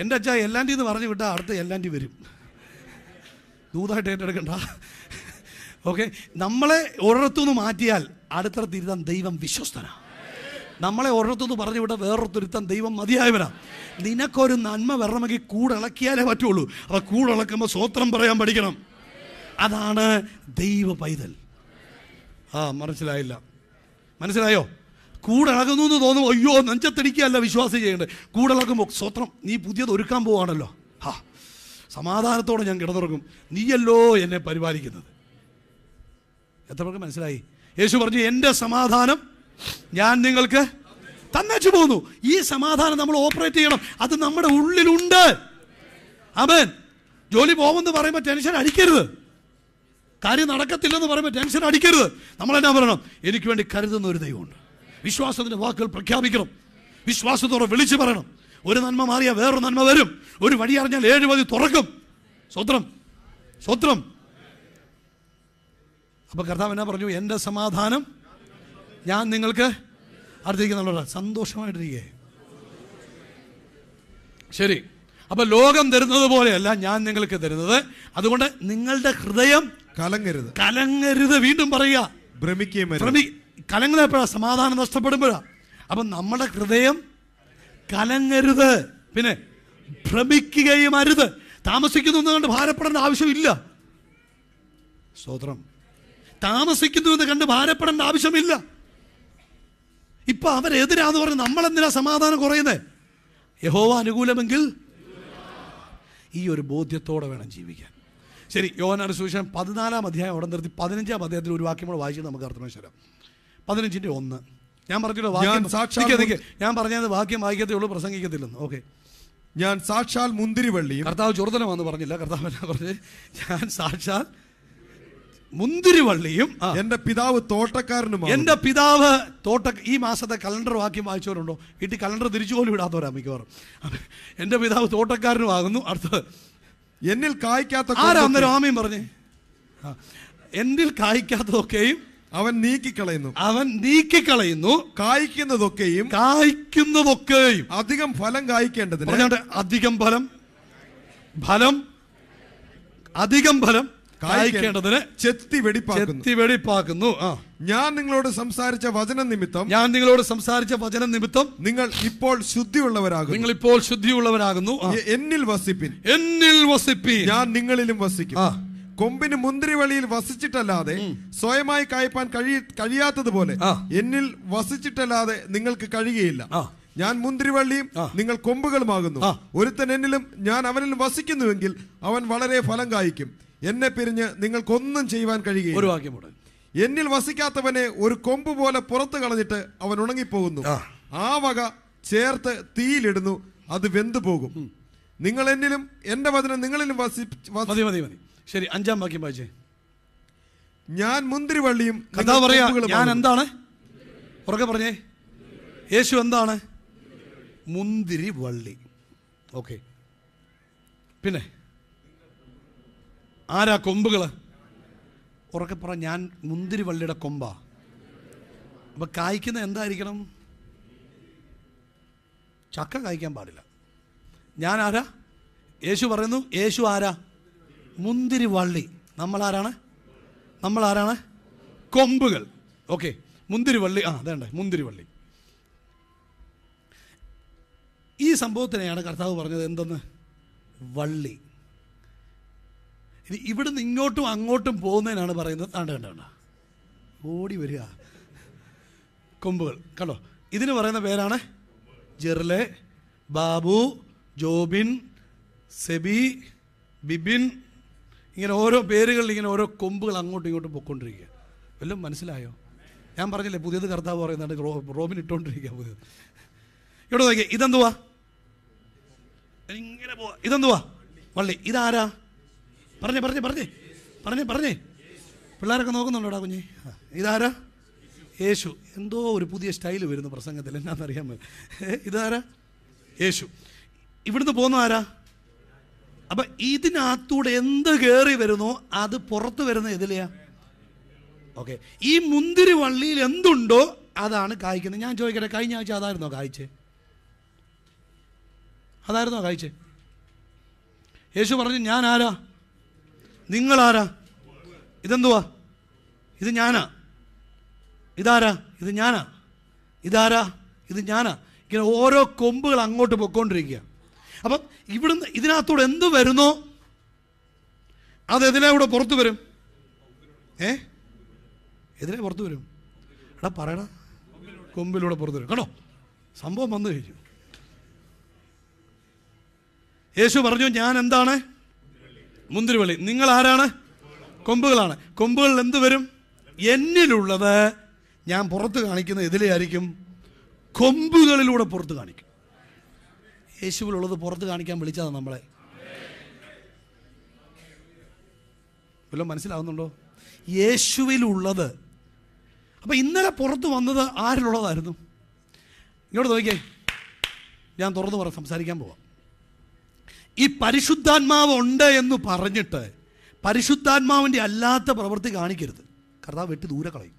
എൻ്റെ അച്ഛാ എല്ലാൻ്റെ എന്ന് പറഞ്ഞു വിട്ടാൽ അടുത്ത എല്ലാൻ്റെ വരും ദൂതായിട്ട് ഏറ്റെടുക്കണ്ട ഓക്കെ നമ്മളെ ഒരിടത്തുനിന്ന് മാറ്റിയാൽ തിരുത്താൻ ദൈവം വിശ്വസ്തനാണ് നമ്മളെ ഒരിടത്തുനിന്ന് പറഞ്ഞു വിട്ട തിരുത്താൻ ദൈവം മതിയായവരാണ് നിനക്കൊരു നന്മ വരണമെങ്കിൽ കൂടിളക്കിയാലേ പറ്റുള്ളൂ അപ്പം കൂടിളക്കുമ്പോൾ സ്വോത്രം പറയാൻ പഠിക്കണം അതാണ് ദൈവ പൈതൽ ആ മനസ്സിലായില്ല മനസ്സിലായോ കൂടളകുന്നു എന്ന് തോന്നും അയ്യോ നെഞ്ചത്തടിക്കുകയല്ല വിശ്വാസം ചെയ്യേണ്ടത് കൂടളകുമ്പോൾ സ്വത്രം നീ പുതിയത് ഒരുക്കാൻ പോവാണല്ലോ ഹാ സമാധാനത്തോടെ ഞാൻ കിടന്നുറങ്ങും നീയല്ലോ എന്നെ പരിപാലിക്കുന്നത് എത്ര പേർക്ക് മനസ്സിലായി യേശു പറഞ്ഞു എൻ്റെ സമാധാനം ഞാൻ നിങ്ങൾക്ക് തന്നച്ചു പോകുന്നു ഈ സമാധാനം നമ്മൾ ഓപ്പറേറ്റ് ചെയ്യണം അത് നമ്മുടെ ഉള്ളിലുണ്ട് അവൻ ജോലി പോകുമെന്ന് പറയുമ്പോൾ ടെൻഷൻ അടിക്കരുത് കാര്യം നടക്കത്തില്ലെന്ന് പറയുമ്പോൾ ടെൻഷൻ അടിക്കരുത് നമ്മൾ എന്നാ പറയണം എനിക്ക് വേണ്ടി കരുതുന്ന ഒരു ദൈവമുണ്ട് വിശ്വാസത്തിന്റെ വാക്കുകൾ പ്രഖ്യാപിക്കണം വിശ്വാസത്തോടെ വിളിച്ചു പറയണം ഒരു നന്മ മാറിയാൽ വേറൊരു നന്മ വരും ഒരു വഴി അറിഞ്ഞാൽ ഏഴ് വഴി തുറക്കും സ്വത്രം സ്വത്രം അപ്പോൾ കർത്താവ് എന്നാ പറഞ്ഞു എൻ്റെ സമാധാനം ഞാൻ നിങ്ങൾക്ക് അടുത്തിരിക്കുന്നുള്ളത് സന്തോഷമായിട്ടിരിക്കേ ശരി അപ്പോൾ ലോകം തരുന്നത് പോലെയല്ല ഞാൻ നിങ്ങൾക്ക് തരുന്നത് അതുകൊണ്ട് നിങ്ങളുടെ ഹൃദയം കലങ്ങരുത് കലങ്ങരുത് വീണ്ടും പറയുക ഭ്രമിക്കുകയും കലങ്ങൾ എപ്പോഴാണ് സമാധാനം നഷ്ടപ്പെടുമ്പോഴാണ് അപ്പം നമ്മുടെ ഹൃദയം കലങ്ങരുത് പിന്നെ ഭ്രമിക്കുകയും അരുത് താമസിക്കുന്നു കണ്ട് ഭാരപ്പെടേണ്ട ആവശ്യമില്ല സ്തോത്രം താമസിക്കുന്നു എന്ന് കണ്ട് ഭാരപ്പെടേണ്ട ആവശ്യമില്ല ഇപ്പൊ അവരെതിരാന്ന് പറഞ്ഞ് നമ്മളെന്തിനാ സമാധാനം കുറയുന്നത് യഹോവ അനുകൂലമെങ്കിൽ ഈ ഒരു ബോധ്യത്തോടെ വേണം ജീവിക്കാൻ ശരി യോഹനാർ സുവിശേഷം പതിനാലാം അധ്യായം ഉടൻ നിർത്തി പതിനഞ്ചാം അധ്യായത്തിൽ ഒരു വാക്യം കൂടെ വായിച്ച് നമുക്ക് അർത്ഥം പതിനഞ്ചിന്റെ ഒന്ന് ഞാൻ പറഞ്ഞല്ലോ വാക്യം ഞാൻ പറഞ്ഞത് വാക്യം വായിക്കത്തേ ഉള്ളൂ പ്രസംഗിക്കത്തില്ലെന്ന് ഓക്കെ ഞാൻ സാക്ഷാൽ മുന്തിരിവള്ളി കർത്താവ് ചോർദനമാന്ന് പറഞ്ഞില്ല കർത്താവ് എന്നാ പറഞ്ഞത് ഞാൻ സാക്ഷാൽ മുന്തിരിവള്ളിയും എന്റെ പിതാവ് തോട്ടക്കാരനും എന്റെ പിതാവ് തോട്ട ഈ മാസത്തെ കലണ്ടർ വാക്യം വായിച്ചവരുണ്ടോ വീട്ടിൽ കലണ്ടർ തിരിച്ചു പോലും ഇടാത്തവരാ മിക്കവാറും എന്റെ പിതാവ് ആകുന്നു അടുത്ത് എന്നിൽ കായ്ക്കാത്ത ആരാ അന്നേരം ആമയും പറഞ്ഞേ എന്നിൽ കായ്ക്കാത്തതൊക്കെയും അവൻ നീക്കിക്കളയുന്നു അവൻ നീക്കിക്കളയുന്നു കായ്ക്കുന്നതൊക്കെയും കായ്ക്കുന്നതൊക്കെയും അധികം ഫലം കായ്ക്കേണ്ടതിന് അധികം ഫലം ഫലം അധികം ഫലം കായ്ക്കേണ്ടതിന് ചെത്തി വെടിപ്പാക്കുന്നു ചെത്തി വെടിപ്പാക്കുന്നു ഞാൻ നിങ്ങളോട് സംസാരിച്ച വചനം നിമിത്തം ഞാൻ നിങ്ങളോട് സംസാരിച്ച വചനം നിമിത്തം നിങ്ങൾ ഇപ്പോൾ ശുദ്ധിയുള്ളവരാകും നിങ്ങൾ ഇപ്പോൾ ശുദ്ധിയുള്ളവരാകുന്നു എന്നിൽ വസിപ്പിൻ എന്നിൽ വസിപ്പിൻ ഞാൻ നിങ്ങളിലും വസിക്കും കൊമ്പിന് മുന്തിരിവളിയിൽ വസിച്ചിട്ടല്ലാതെ സ്വയമായി കായ്പാൻ കഴിയ കഴിയാത്തതുപോലെ എന്നിൽ വസിച്ചിട്ടല്ലാതെ നിങ്ങൾക്ക് കഴിയുകയില്ല ഞാൻ മുന്തിരിവള്ളിയും നിങ്ങൾ കൊമ്പുകളുമാകുന്നു ഒരുത്തൻ എന്നിലും ഞാൻ അവനിൽ വസിക്കുന്നുവെങ്കിൽ അവൻ വളരെ ഫലം കായ്ക്കും എന്നെ പിരിഞ്ഞ് നിങ്ങൾക്കൊന്നും ചെയ്യുവാൻ കഴിയുകയില്ല ഒരു വാക്യം എന്നിൽ വസിക്കാത്തവനെ ഒരു കൊമ്പ് പോലെ പുറത്തു കളഞ്ഞിട്ട് അവൻ ഉണങ്ങിപ്പോകുന്നു ആ വക ചേർത്ത് തീയിലിടുന്നു അത് വെന്തു പോകും നിങ്ങൾ എന്നിലും എന്റെ വചനം നിങ്ങളിലും വസി മതി മതി മതി ശരി അഞ്ചാം വാക്യം വായിച്ചേ ഞാൻ മുന്തിരിവള്ളിയും കഥാ പറയാ ഞാൻ എന്താണ് ഉറക്കെ പറഞ്ഞേ യേശു എന്താണ് മുന്തിരി വള്ളി ഓക്കെ പിന്നെ ആരാ കൊമ്പുകൾ ഉറക്കെ പറ ഞാൻ മുന്തിരി വള്ളിയുടെ കൊമ്പാ അപ്പം കായ്ക്കുന്ന എന്തായിരിക്കണം ചക്ക കായ്ക്കാൻ പാടില്ല ഞാൻ ആരാ യേശു പറയുന്നു യേശു ആരാ മുന്തിരി വള്ളി നമ്മൾ നമ്മളാരാണ് നമ്മൾ കൊമ്പുകൾ ഓക്കെ മുന്തിരി വള്ളി ആ അതേണ്ട മുന്തിരി വള്ളി ഈ സംഭവത്തിനെയാണ് കർത്താവ് പറഞ്ഞത് എന്തെന്ന് വള്ളി ഇനി ഇവിടുന്ന് ഇങ്ങോട്ടും അങ്ങോട്ടും പോകുന്നതിനാണ് പറയുന്നത് കണ്ട വേണ്ട വേണ്ട ഓടി വരിക കൊമ്പുകൾ കണ്ടോ ഇതിന് പറയുന്ന പേരാണ് ജെർലെ ബാബു ജോബിൻ സെബി ബിബിൻ ഇങ്ങനെ ഓരോ പേരുകളിൽ ഇങ്ങനെ ഓരോ കൊമ്പുകൾ അങ്ങോട്ടും ഇങ്ങോട്ടും പൊക്കൊണ്ടിരിക്കുക വല്ലതും മനസ്സിലായോ ഞാൻ പറഞ്ഞില്ലേ പുതിയത് കർത്താവ് പറയുന്നുണ്ട് റോബിൻ ഇട്ടുകൊണ്ടിരിക്കുക പുതിയത് ഇവിടെ നോക്കിയാൽ ഇതെന്തുവാ ഇങ്ങനെ പോവാ ഇതെന്തുവാ വള്ളി ഇതാരാ പറഞ്ഞേ പറഞ്ഞേ പറഞ്ഞേ പറഞ്ഞേ പറഞ്ഞേ പിള്ളേരൊക്കെ നോക്കുന്നുണ്ടോടാ കുഞ്ഞി ഇതാരാ യേശു എന്തോ ഒരു പുതിയ സ്റ്റൈൽ വരുന്നു പ്രസംഗത്തിൽ എന്നാന്നറിയാൻ ഇതാരാ യേശു ഇവിടുന്ന് പോകുന്ന ആരാ അപ്പം ഇതിനകത്തൂടെ എന്ത് കയറി വരുന്നോ അത് പുറത്ത് വരുന്ന ഇതിലെയാ ഓക്കെ ഈ മുന്തിരി വള്ളിയിൽ എന്തുണ്ടോ അതാണ് കായ്ക്കുന്നത് ഞാൻ ചോദിക്കട്ടെ കഴിഞ്ഞ ആഴ്ച അതായിരുന്നോ കായ്ച്ചേ അതായിരുന്നോ കായ്ച്ചേ യേശു പറഞ്ഞു ഞാൻ ആരാ നിങ്ങളാരാ ഇതെന്തുവാ ഇത് ഞാനാ ഇതാരാ ഇത് ഞാനാ ഇതാരാ ഇത് ഞാനാ ഇങ്ങനെ ഓരോ കൊമ്പുകൾ അങ്ങോട്ട് പൊക്കോണ്ടിരിക്കുക അപ്പം ഇവിടുന്ന് ഇതിനകത്തൂടെ എന്ത് വരുന്നോ അത് എതിലെ ഇവിടെ പുറത്തു വരും ഏ എതിലെ പുറത്തു വരും എടാ പറയടാ കൊമ്പിലൂടെ പുറത്തു വരും കേട്ടോ സംഭവം വന്നു കഴിഞ്ഞു യേശു പറഞ്ഞു ഞാൻ എന്താണ് മുന്തിരിവള്ളി നിങ്ങൾ ആരാണ് കൊമ്പുകളാണ് കൊമ്പുകളിൽ എന്ത് വരും എന്നിലുള്ളത് ഞാൻ പുറത്ത് കാണിക്കുന്ന എതിലെയായിരിക്കും കൊമ്പുകളിലൂടെ പുറത്ത് കാണിക്കും യേശുവിലുള്ളത് പുറത്ത് കാണിക്കാൻ വിളിച്ചതാണ് നമ്മളെ വല്ലതും മനസ്സിലാവുന്നുണ്ടോ യേശുവിലുള്ളത് അപ്പോൾ ഇന്നലെ പുറത്ത് വന്നത് ആരിലുള്ളതായിരുന്നു ഇങ്ങോട്ട് നോക്കിയേ ഞാൻ തുറന്നു പറ സംസാരിക്കാൻ പോവാം ഈ പരിശുദ്ധാത്മാവ് ഉണ്ട് എന്ന് പറഞ്ഞിട്ട് പരിശുദ്ധാത്മാവിൻ്റെ അല്ലാത്ത പ്രവൃത്തി കാണിക്കരുത് കർത്താവ് വെട്ടി ദൂരെ കളയും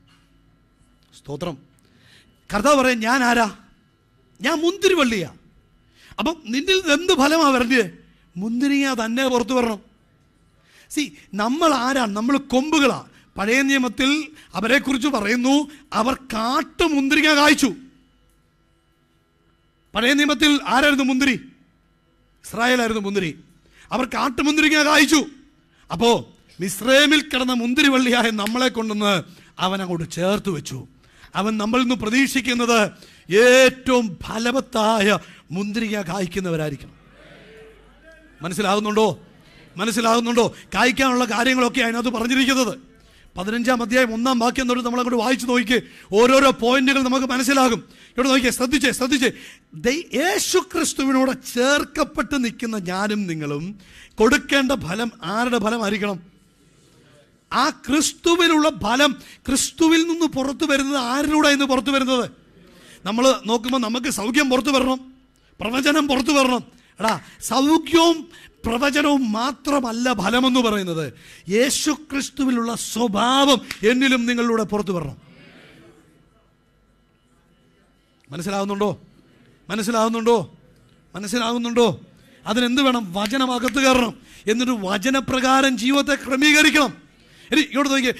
സ്തോത്രം കർത്താവ് പറയാം ഞാൻ ആരാ ഞാൻ മുന്തിരിവള്ളിയാണ് അപ്പം നിന്നിൽ എന്ത് ഫലമാണ് വരണ്ടത് മുന്തിരിങ്ങ തന്നെ പുറത്തു വരണം സി നമ്മൾ ആരാണ് നമ്മൾ കൊമ്പുകളാണ് പഴയ നിയമത്തിൽ അവരെക്കുറിച്ച് പറയുന്നു അവർ കാട്ടു മുന്തിരിങ്ങ കായ്ച്ചു പഴയ നിയമത്തിൽ ആരായിരുന്നു മുന്തിരി ഇസ്രായേലായിരുന്നു മുന്തിരി അവർ മുന്തിരിങ്ങ കായ്ച്ചു അപ്പോൾ മിസ്രൈമിൽ കിടന്ന വള്ളിയായ നമ്മളെ കൊണ്ടുവന്ന് അവൻ അങ്ങോട്ട് ചേർത്ത് വെച്ചു അവൻ നമ്മളിൽ നിന്ന് പ്രതീക്ഷിക്കുന്നത് ഏറ്റവും ഫലവത്തായ മുന്തിരിക കായ്ക്കുന്നവരായിരിക്കണം മനസ്സിലാകുന്നുണ്ടോ മനസ്സിലാകുന്നുണ്ടോ കായ്ക്കാനുള്ള കാര്യങ്ങളൊക്കെ അതിനകത്ത് പറഞ്ഞിരിക്കുന്നത് പതിനഞ്ചാം അധ്യായം ഒന്നാം വാക്യം തൊട്ട് നമ്മളങ്ങോട്ട് വായിച്ചു നോക്കി ഓരോരോ പോയിന്റുകൾ നമുക്ക് മനസ്സിലാകും ഇവിടെ നോക്കിയേ ശ്രദ്ധിച്ചേ ശ്രദ്ധിച്ചേ യേശു ക്രിസ്തുവിനോട് ചേർക്കപ്പെട്ട് നിൽക്കുന്ന ഞാനും നിങ്ങളും കൊടുക്കേണ്ട ഫലം ആരുടെ ഫലമായിരിക്കണം ആ ക്രിസ്തുവിലുള്ള ഫലം ക്രിസ്തുവിൽ നിന്ന് പുറത്തു വരുന്നത് ആരിലൂടെ ഇന്ന് പുറത്തു വരുന്നത് നമ്മൾ നോക്കുമ്പോൾ നമുക്ക് സൗഖ്യം പുറത്തു വരണം പ്രവചനം പുറത്തു വരണം എടാ സൗഖ്യവും പ്രവചനവും മാത്രമല്ല ഫലമെന്ന് പറയുന്നത് യേശു ക്രിസ്തുവിലുള്ള സ്വഭാവം എന്നിലും നിങ്ങളിലൂടെ പുറത്തു വരണം മനസ്സിലാവുന്നുണ്ടോ മനസ്സിലാവുന്നുണ്ടോ മനസ്സിലാവുന്നുണ്ടോ അതിനെന്ത് വേണം വചനമകത്ത് കയറണം എന്നിട്ട് വചനപ്രകാരം ജീവിതത്തെ ക്രമീകരിക്കണം ഇനി ഇങ്ങോട്ട് നോക്കി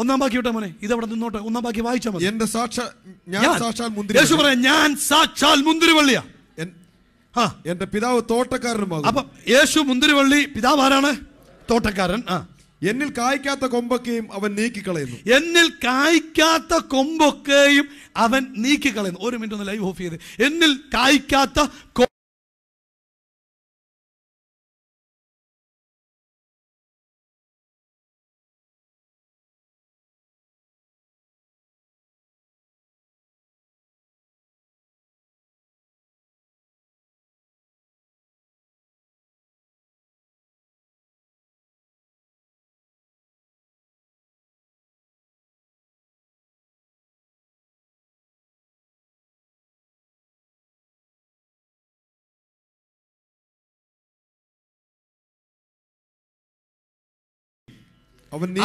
ഒന്നാം ബാക്കി വിട്ടാ മോനെ ഇതവിടെ നിന്നോട്ടെ ഒന്നാം ബാക്കി വായിച്ചാൽ മതി എന്റെ സാക്ഷാൽ ഞാൻ സാക്ഷാൽ മുന്തിരി യേശു പറയാം ഞാൻ സാക്ഷാൽ വള്ളിയാ എന്റെ പിതാവ് തോട്ടക്കാരനുമാകും അപ്പൊ യേശു മുന്തിരിവള്ളി പിതാവ് ആരാണ് തോട്ടക്കാരൻ ആ എന്നിൽ കായ്ക്കാത്ത കൊമ്പൊക്കെയും അവൻ നീക്കിക്കളയുന്നു എന്നിൽ കായ്ക്കാത്ത കൊമ്പൊക്കെയും അവൻ നീക്കിക്കളയുന്നു ഒരു മിനിറ്റ് ഒന്ന് ലൈവ് ഓഫ് ചെയ്ത് എന്നിൽ കായ്ക്കാത്ത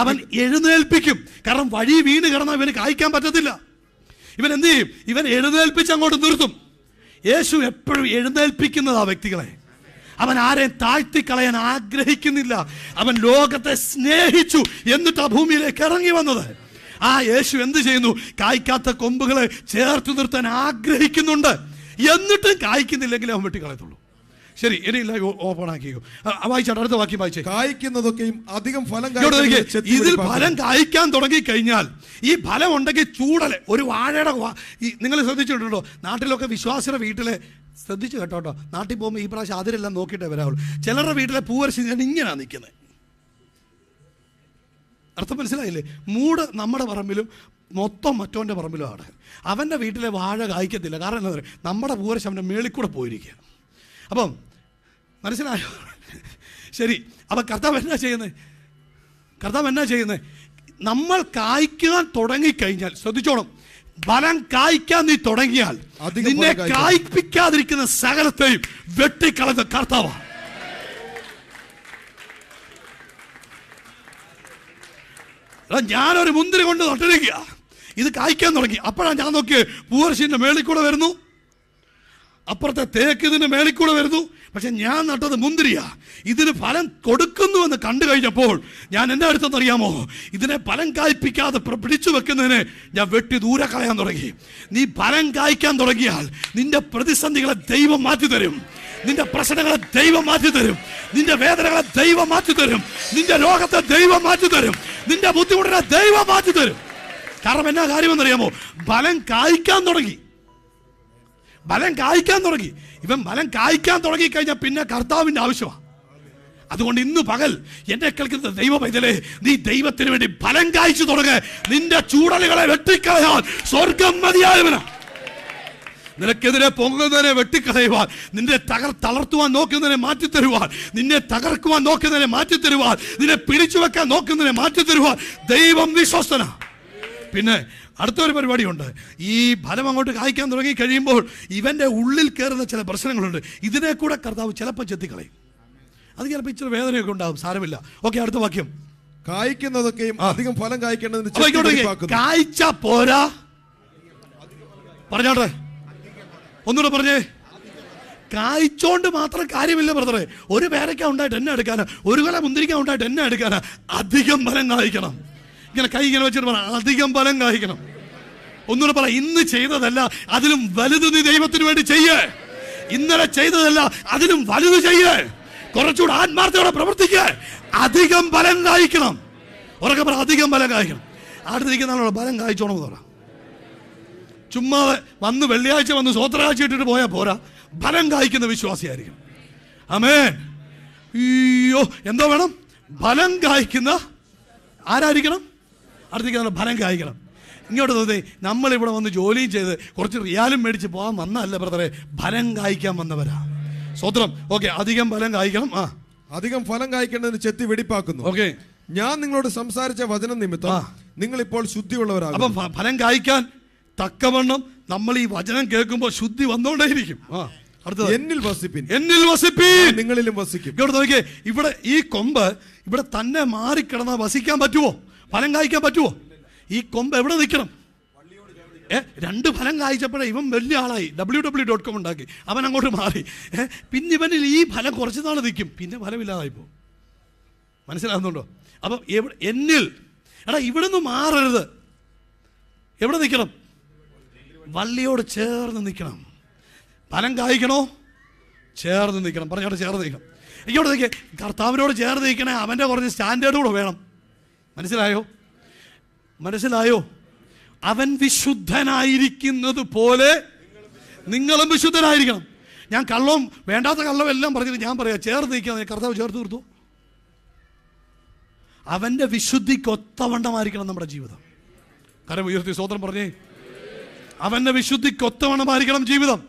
അവൻ എഴുന്നേൽപ്പിക്കും കാരണം വഴി വീണ് കിടന്ന ഇവന് കായ്ക്കാൻ പറ്റത്തില്ല ഇവൻ എന്ത് ചെയ്യും ഇവൻ എഴുന്നേൽപ്പിച്ച് അങ്ങോട്ട് നിർത്തും യേശു എപ്പോഴും എഴുന്നേൽപ്പിക്കുന്നതാ വ്യക്തികളെ അവൻ ആരെയും താഴ്ത്തിക്കളയാൻ ആഗ്രഹിക്കുന്നില്ല അവൻ ലോകത്തെ സ്നേഹിച്ചു എന്നിട്ട് ആ ഭൂമിയിലേക്ക് ഇറങ്ങി വന്നത് ആ യേശു എന്ത് ചെയ്യുന്നു കായ്ക്കാത്ത കൊമ്പുകളെ ചേർത്ത് നിർത്താൻ ആഗ്രഹിക്കുന്നുണ്ട് എന്നിട്ടും കായ്ക്കുന്നില്ലെങ്കിൽ അവൻ വെട്ടിക്കളയത്തുള്ളൂ ശരി ഇനി ലൈവ് ഓപ്പൺ ആക്കിയോ വായിച്ചാട്ടെ അടുത്ത വാക്യം വായിച്ചേ കായ്ക്കുന്നതൊക്കെയും അധികം ഫലം ഇതിൽ ഫലം കായ്ക്കാൻ തുടങ്ങി കഴിഞ്ഞാൽ ഈ ഫലം ഉണ്ടെങ്കിൽ ചൂടല് ഒരു വാഴയുടെ നിങ്ങൾ ശ്രദ്ധിച്ചിട്ടുണ്ടോ നാട്ടിലൊക്കെ വിശ്വാസിയുടെ വീട്ടിലെ ശ്രദ്ധിച്ചു കേട്ടോ കേട്ടോ നാട്ടിൽ പോകുമ്പോൾ ഈ പ്രാവശ്യം അതിരെല്ലാം നോക്കിയിട്ടേ വരാവുള്ളൂ ചിലരുടെ വീട്ടിലെ പൂവരശി ഞാൻ ഇങ്ങനെയാണ് നിൽക്കുന്നത് അർത്ഥം മനസ്സിലായില്ലേ മൂട് നമ്മുടെ പറമ്പിലും മൊത്തം മറ്റോൻ്റെ ആണ് അവൻ്റെ വീട്ടിലെ വാഴ കായ്ക്കത്തില്ല കാരണം എന്താ പറയുക നമ്മുടെ പൂവരശി അവൻ്റെ മേളിൽ കൂടെ പോയിരിക്കുക അപ്പം മനസ്സിലായോ ശരി അപ്പം കർത്താവ് എന്നാ ചെയ്യുന്നത് കർത്താവ് എന്നാ ചെയ്യുന്നത് നമ്മൾ കായ്ക്കാൻ തുടങ്ങിക്കഴിഞ്ഞാൽ ശ്രദ്ധിച്ചോണം ബലം കായ്ക്കാൻ നീ തുടങ്ങിയാൽ നിന്നെ കായ്പിക്കാതിരിക്കുന്ന സകലത്തെയും വെട്ടിക്കളഞ്ഞ കർത്താവ ഞാനൊരു മുന്തിരി കൊണ്ട് നട്ടിരിക്കുക ഇത് കായ്ക്കാൻ തുടങ്ങി അപ്പോഴാണ് ഞാൻ നോക്കിയത് പൂവർഷിൻ്റെ മേളിക്കൂടെ വരുന്നു അപ്പുറത്തെ തേക്ക് ഇതിന്റെ മേളിക്കൂടെ വരുന്നു പക്ഷെ ഞാൻ നട്ടത് മുന്തിരിയാ ഇതിന് ഫലം എന്ന് കണ്ടു കഴിഞ്ഞപ്പോൾ ഞാൻ എൻ്റെ അറിയാമോ ഇതിനെ ഫലം കായ്പിക്കാതെ പിടിച്ചു വെക്കുന്നതിന് ഞാൻ വെട്ടി ദൂരെ കളയാൻ തുടങ്ങി നീ ഫലം കായ്ക്കാൻ തുടങ്ങിയാൽ നിന്റെ പ്രതിസന്ധികളെ ദൈവം മാറ്റി തരും നിന്റെ പ്രശ്നങ്ങളെ ദൈവം മാറ്റി തരും നിന്റെ വേദനകളെ ദൈവം മാറ്റി തരും നിന്റെ ലോകത്തെ ദൈവം മാറ്റി തരും നിന്റെ ബുദ്ധിമുട്ടിനെ ദൈവം മാറ്റി തരും കാരണം എന്നാ കാര്യമെന്നറിയാമോ ഫലം കായ്ക്കാൻ തുടങ്ങി ബലം കായ്ക്കാൻ തുടങ്ങി ഇവൻ ബലം കായ്ക്കാൻ തുടങ്ങി കഴിഞ്ഞാൽ പിന്നെ കർത്താവിൻ്റെ ആവശ്യമാണ് അതുകൊണ്ട് ഇന്ന് പകൽ എന്നെ കേൾക്കുന്ന ദൈവ പൈതലേ നീ ദൈവത്തിന് വേണ്ടി ഫലം കായ്ച്ചു തുടങ്ങ നിന്റെ ചൂടലുകളെ വെട്ടിക്കളയാൻ സ്വർഗം മതിയായവന നിനക്കെതിരെ പൊങ്ങുന്നതിനെ വെട്ടിക്കളയുവാൻ നിന്റെ തകർ തളർത്തുവാൻ നോക്കുന്നതിനെ തരുവാൻ നിന്നെ തകർക്കുവാൻ നോക്കുന്നതിനെ തരുവാൻ നിന്നെ പിടിച്ചു വെക്കാൻ നോക്കുന്നതിനെ തരുവാൻ ദൈവം വിശ്വസ്തനാ പിന്നെ അടുത്തൊരു പരിപാടിയുണ്ട് ഈ ഫലം അങ്ങോട്ട് കായ്ക്കാൻ തുടങ്ങി കഴിയുമ്പോൾ ഇവൻ്റെ ഉള്ളിൽ കയറുന്ന ചില പ്രശ്നങ്ങളുണ്ട് ഇതിനെ കൂടെ കർത്താവ് ചിലപ്പോൾ ചെത്തിക്കളയും അത് ചിലപ്പോൾ ഇച്ചിരി വേദനയൊക്കെ ഉണ്ടാകും സാരമില്ല ഓക്കെ അടുത്ത വാക്യം കായ്ക്കുന്നതൊക്കെയും അധികം ഫലം കായ്ക്കേണ്ടത് കായ്ച്ച പോരാ പറഞ്ഞോട്ടെ ഒന്നുകൂടെ പറഞ്ഞേ കായ്ച്ചോണ്ട് മാത്രം കാര്യമില്ല ബ്രദറെ ഒരു പേരയ്ക്ക ഉണ്ടായിട്ട് എന്നെ എടുക്കാനാ ഒരു കല മുന്തിരിക്ക ഉണ്ടായിട്ട് എന്നെ എടുക്കാനാ അധികം ഫലം കായ്ക്കണം ഇങ്ങനെ കൈ ഇങ്ങനെ വെച്ചിട്ട് പറ അധികം ഫലം കായ്ക്കണം ഒന്നുകൂടെ പറ ഇന്ന് ചെയ്തതല്ല അതിലും വലുത് നീ ദൈവത്തിന് വേണ്ടി ചെയ്യേ ഇന്നലെ ചെയ്തതല്ല അതിലും വലുത് ചെയ്യേ കുറച്ചുകൂടെ ആത്മാർത്ഥയോടെ പ്രവർത്തിക്കേ അധികം ബലം കായ്ക്കണം ഉറക്കെ പറ അധികം ബലം കായ്ക്കണം അടുത്തിരിക്കുന്നവരോട് ബലം കായ്ച്ചോണം എന്ന് പറയാം ചുമ്മാ വന്ന് വെള്ളിയാഴ്ച വന്ന് സ്വോത്രാഴ്ച ഇട്ടിട്ട് പോയാൽ പോരാ ബലം കായ്ക്കുന്ന വിശ്വാസിയായിരിക്കും അമേ അയ്യോ എന്തോ വേണം ബലം കായ്ക്കുന്ന ആരായിരിക്കണം അടുത്തേക്ക് ഫലം കായ്ക്കണം ഇങ്ങോട്ട് തോന്നി നമ്മളിവിടെ വന്ന് ജോലിയും ചെയ്ത് കുറച്ച് റിയാലും മേടിച്ച് പോകാൻ വന്നതല്ല ബ്രദറെ ഫലം കായ്ക്കാൻ വന്നവരാ സ്വത്രം ഓക്കെ അധികം ഫലം കായ്ക്കണം ആ അധികം ഫലം കായ്ക്കേണ്ടതിന് ചെത്തി വെടിപ്പാക്കുന്നു ഓക്കെ ഞാൻ നിങ്ങളോട് സംസാരിച്ച വചനം നിമിത്തം നിങ്ങൾ ഇപ്പോൾ ശുദ്ധിയുള്ളവരാണ് അപ്പം ഫലം കായ്ക്കാൻ തക്കവണ്ണം നമ്മൾ ഈ വചനം കേൾക്കുമ്പോൾ ശുദ്ധി വന്നുകൊണ്ടേയിരിക്കും ആ എന്നിൽ വസിപ്പിൻ എന്നിൽ വസിപ്പിൻ നിങ്ങളിലും വസിക്കും ഇവിടെ നോക്കിയേ ഇവിടെ ഈ കൊമ്പ് ഇവിടെ തന്നെ മാറിക്കിടന്നാൽ വസിക്കാൻ പറ്റുമോ ഫലം കായ്ക്കാൻ പറ്റുമോ ഈ കൊമ്പ് എവിടെ നിൽക്കണം ഏ രണ്ട് ഫലം കായ്ച്ചപ്പോഴേ ഇവൻ വലിയ ആളായി ഡബ്ല്യൂ ഡബ്ല്യൂ ഡോട്ട് കോം ഉണ്ടാക്കി അവൻ അങ്ങോട്ട് മാറി ഏ പിന്നെ ഇവനിൽ ഈ ഫലം കുറച്ച് നാൾ നിൽക്കും പിന്നെ ഫലമില്ലാതായിപ്പോ മനസ്സിലാകുന്നുണ്ടോ അപ്പം എവിടെ എന്നിൽ എടാ ഇവിടെ നിന്ന് മാറരുത് എവിടെ നിൽക്കണം വള്ളിയോട് ചേർന്ന് നിൽക്കണം ഫലം കായ്ക്കണോ ചേർന്ന് നിൽക്കണം പറഞ്ഞോട്ട് ചേർന്ന് നിൽക്കണം എനിക്കോട്ട് നിൽക്കേ കർത്താവിനോട് ചേർന്ന് നിൽക്കണേ അവൻ്റെ കുറച്ച് സ്റ്റാൻഡേർഡ് കൂടെ വേണം മനസ്സിലായോ മനസ്സിലായോ അവൻ വിശുദ്ധനായിരിക്കുന്നത് പോലെ നിങ്ങളും വിശുദ്ധനായിരിക്കണം ഞാൻ കള്ളവും വേണ്ടാത്ത കള്ളവും എല്ലാം പറഞ്ഞിട്ട് ഞാൻ പറയാം ചേർത്ത് നിൽക്കാൻ കർത്താവ് ചേർത്ത് തീർത്തു അവൻ്റെ വിശുദ്ധിക്ക് ഒത്തവണ്ണമായിരിക്കണം നമ്മുടെ ജീവിതം കരം ഉയർത്തി സ്വോത്രം പറഞ്ഞേ അവൻ്റെ വിശുദ്ധിക്ക് ഒത്തവണ്ണമായിരിക്കണം ജീവിതം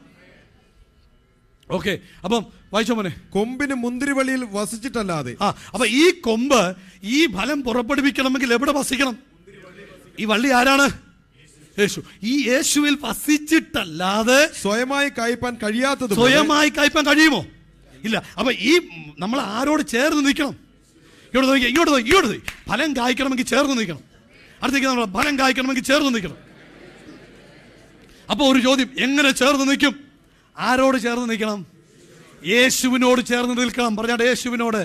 ഓക്കെ അപ്പം വായിച്ചോ മോനെ കൊമ്പിന് മുന്തിരിവള്ളിയിൽ വസിച്ചിട്ടല്ലാതെ ആ അപ്പൊ ഈ കൊമ്പ് ഈ ഫലം പുറപ്പെടുവിക്കണമെങ്കിൽ എവിടെ വസിക്കണം ഈ വള്ളി ആരാണ് യേശു ഈ യേശുവിൽ വസിച്ചിട്ടല്ലാതെ സ്വയമായി കായ്പാൻ കഴിയാത്തത് സ്വയമായി കായ്പാൻ കഴിയുമോ ഇല്ല അപ്പൊ ഈ നമ്മൾ ആരോട് ചേർന്ന് നിൽക്കണം ഇങ്ങോട്ട് നോക്കി ഇങ്ങോട്ട് നോക്കി ഇങ്ങോട്ട് നോക്കി ഫലം കായ്ക്കണമെങ്കിൽ ചേർന്ന് നിൽക്കണം അടുത്തേക്ക് നമ്മൾ ഫലം കായ്ക്കണമെങ്കിൽ ചേർന്ന് നിൽക്കണം അപ്പൊ ഒരു ചോദ്യം എങ്ങനെ ചേർന്ന് നിൽക്കും ആരോട് ചേർന്ന് നിൽക്കണം യേശുവിനോട് ചേർന്ന് നിൽക്കണം പറഞ്ഞാട്ടെ യേശുവിനോട്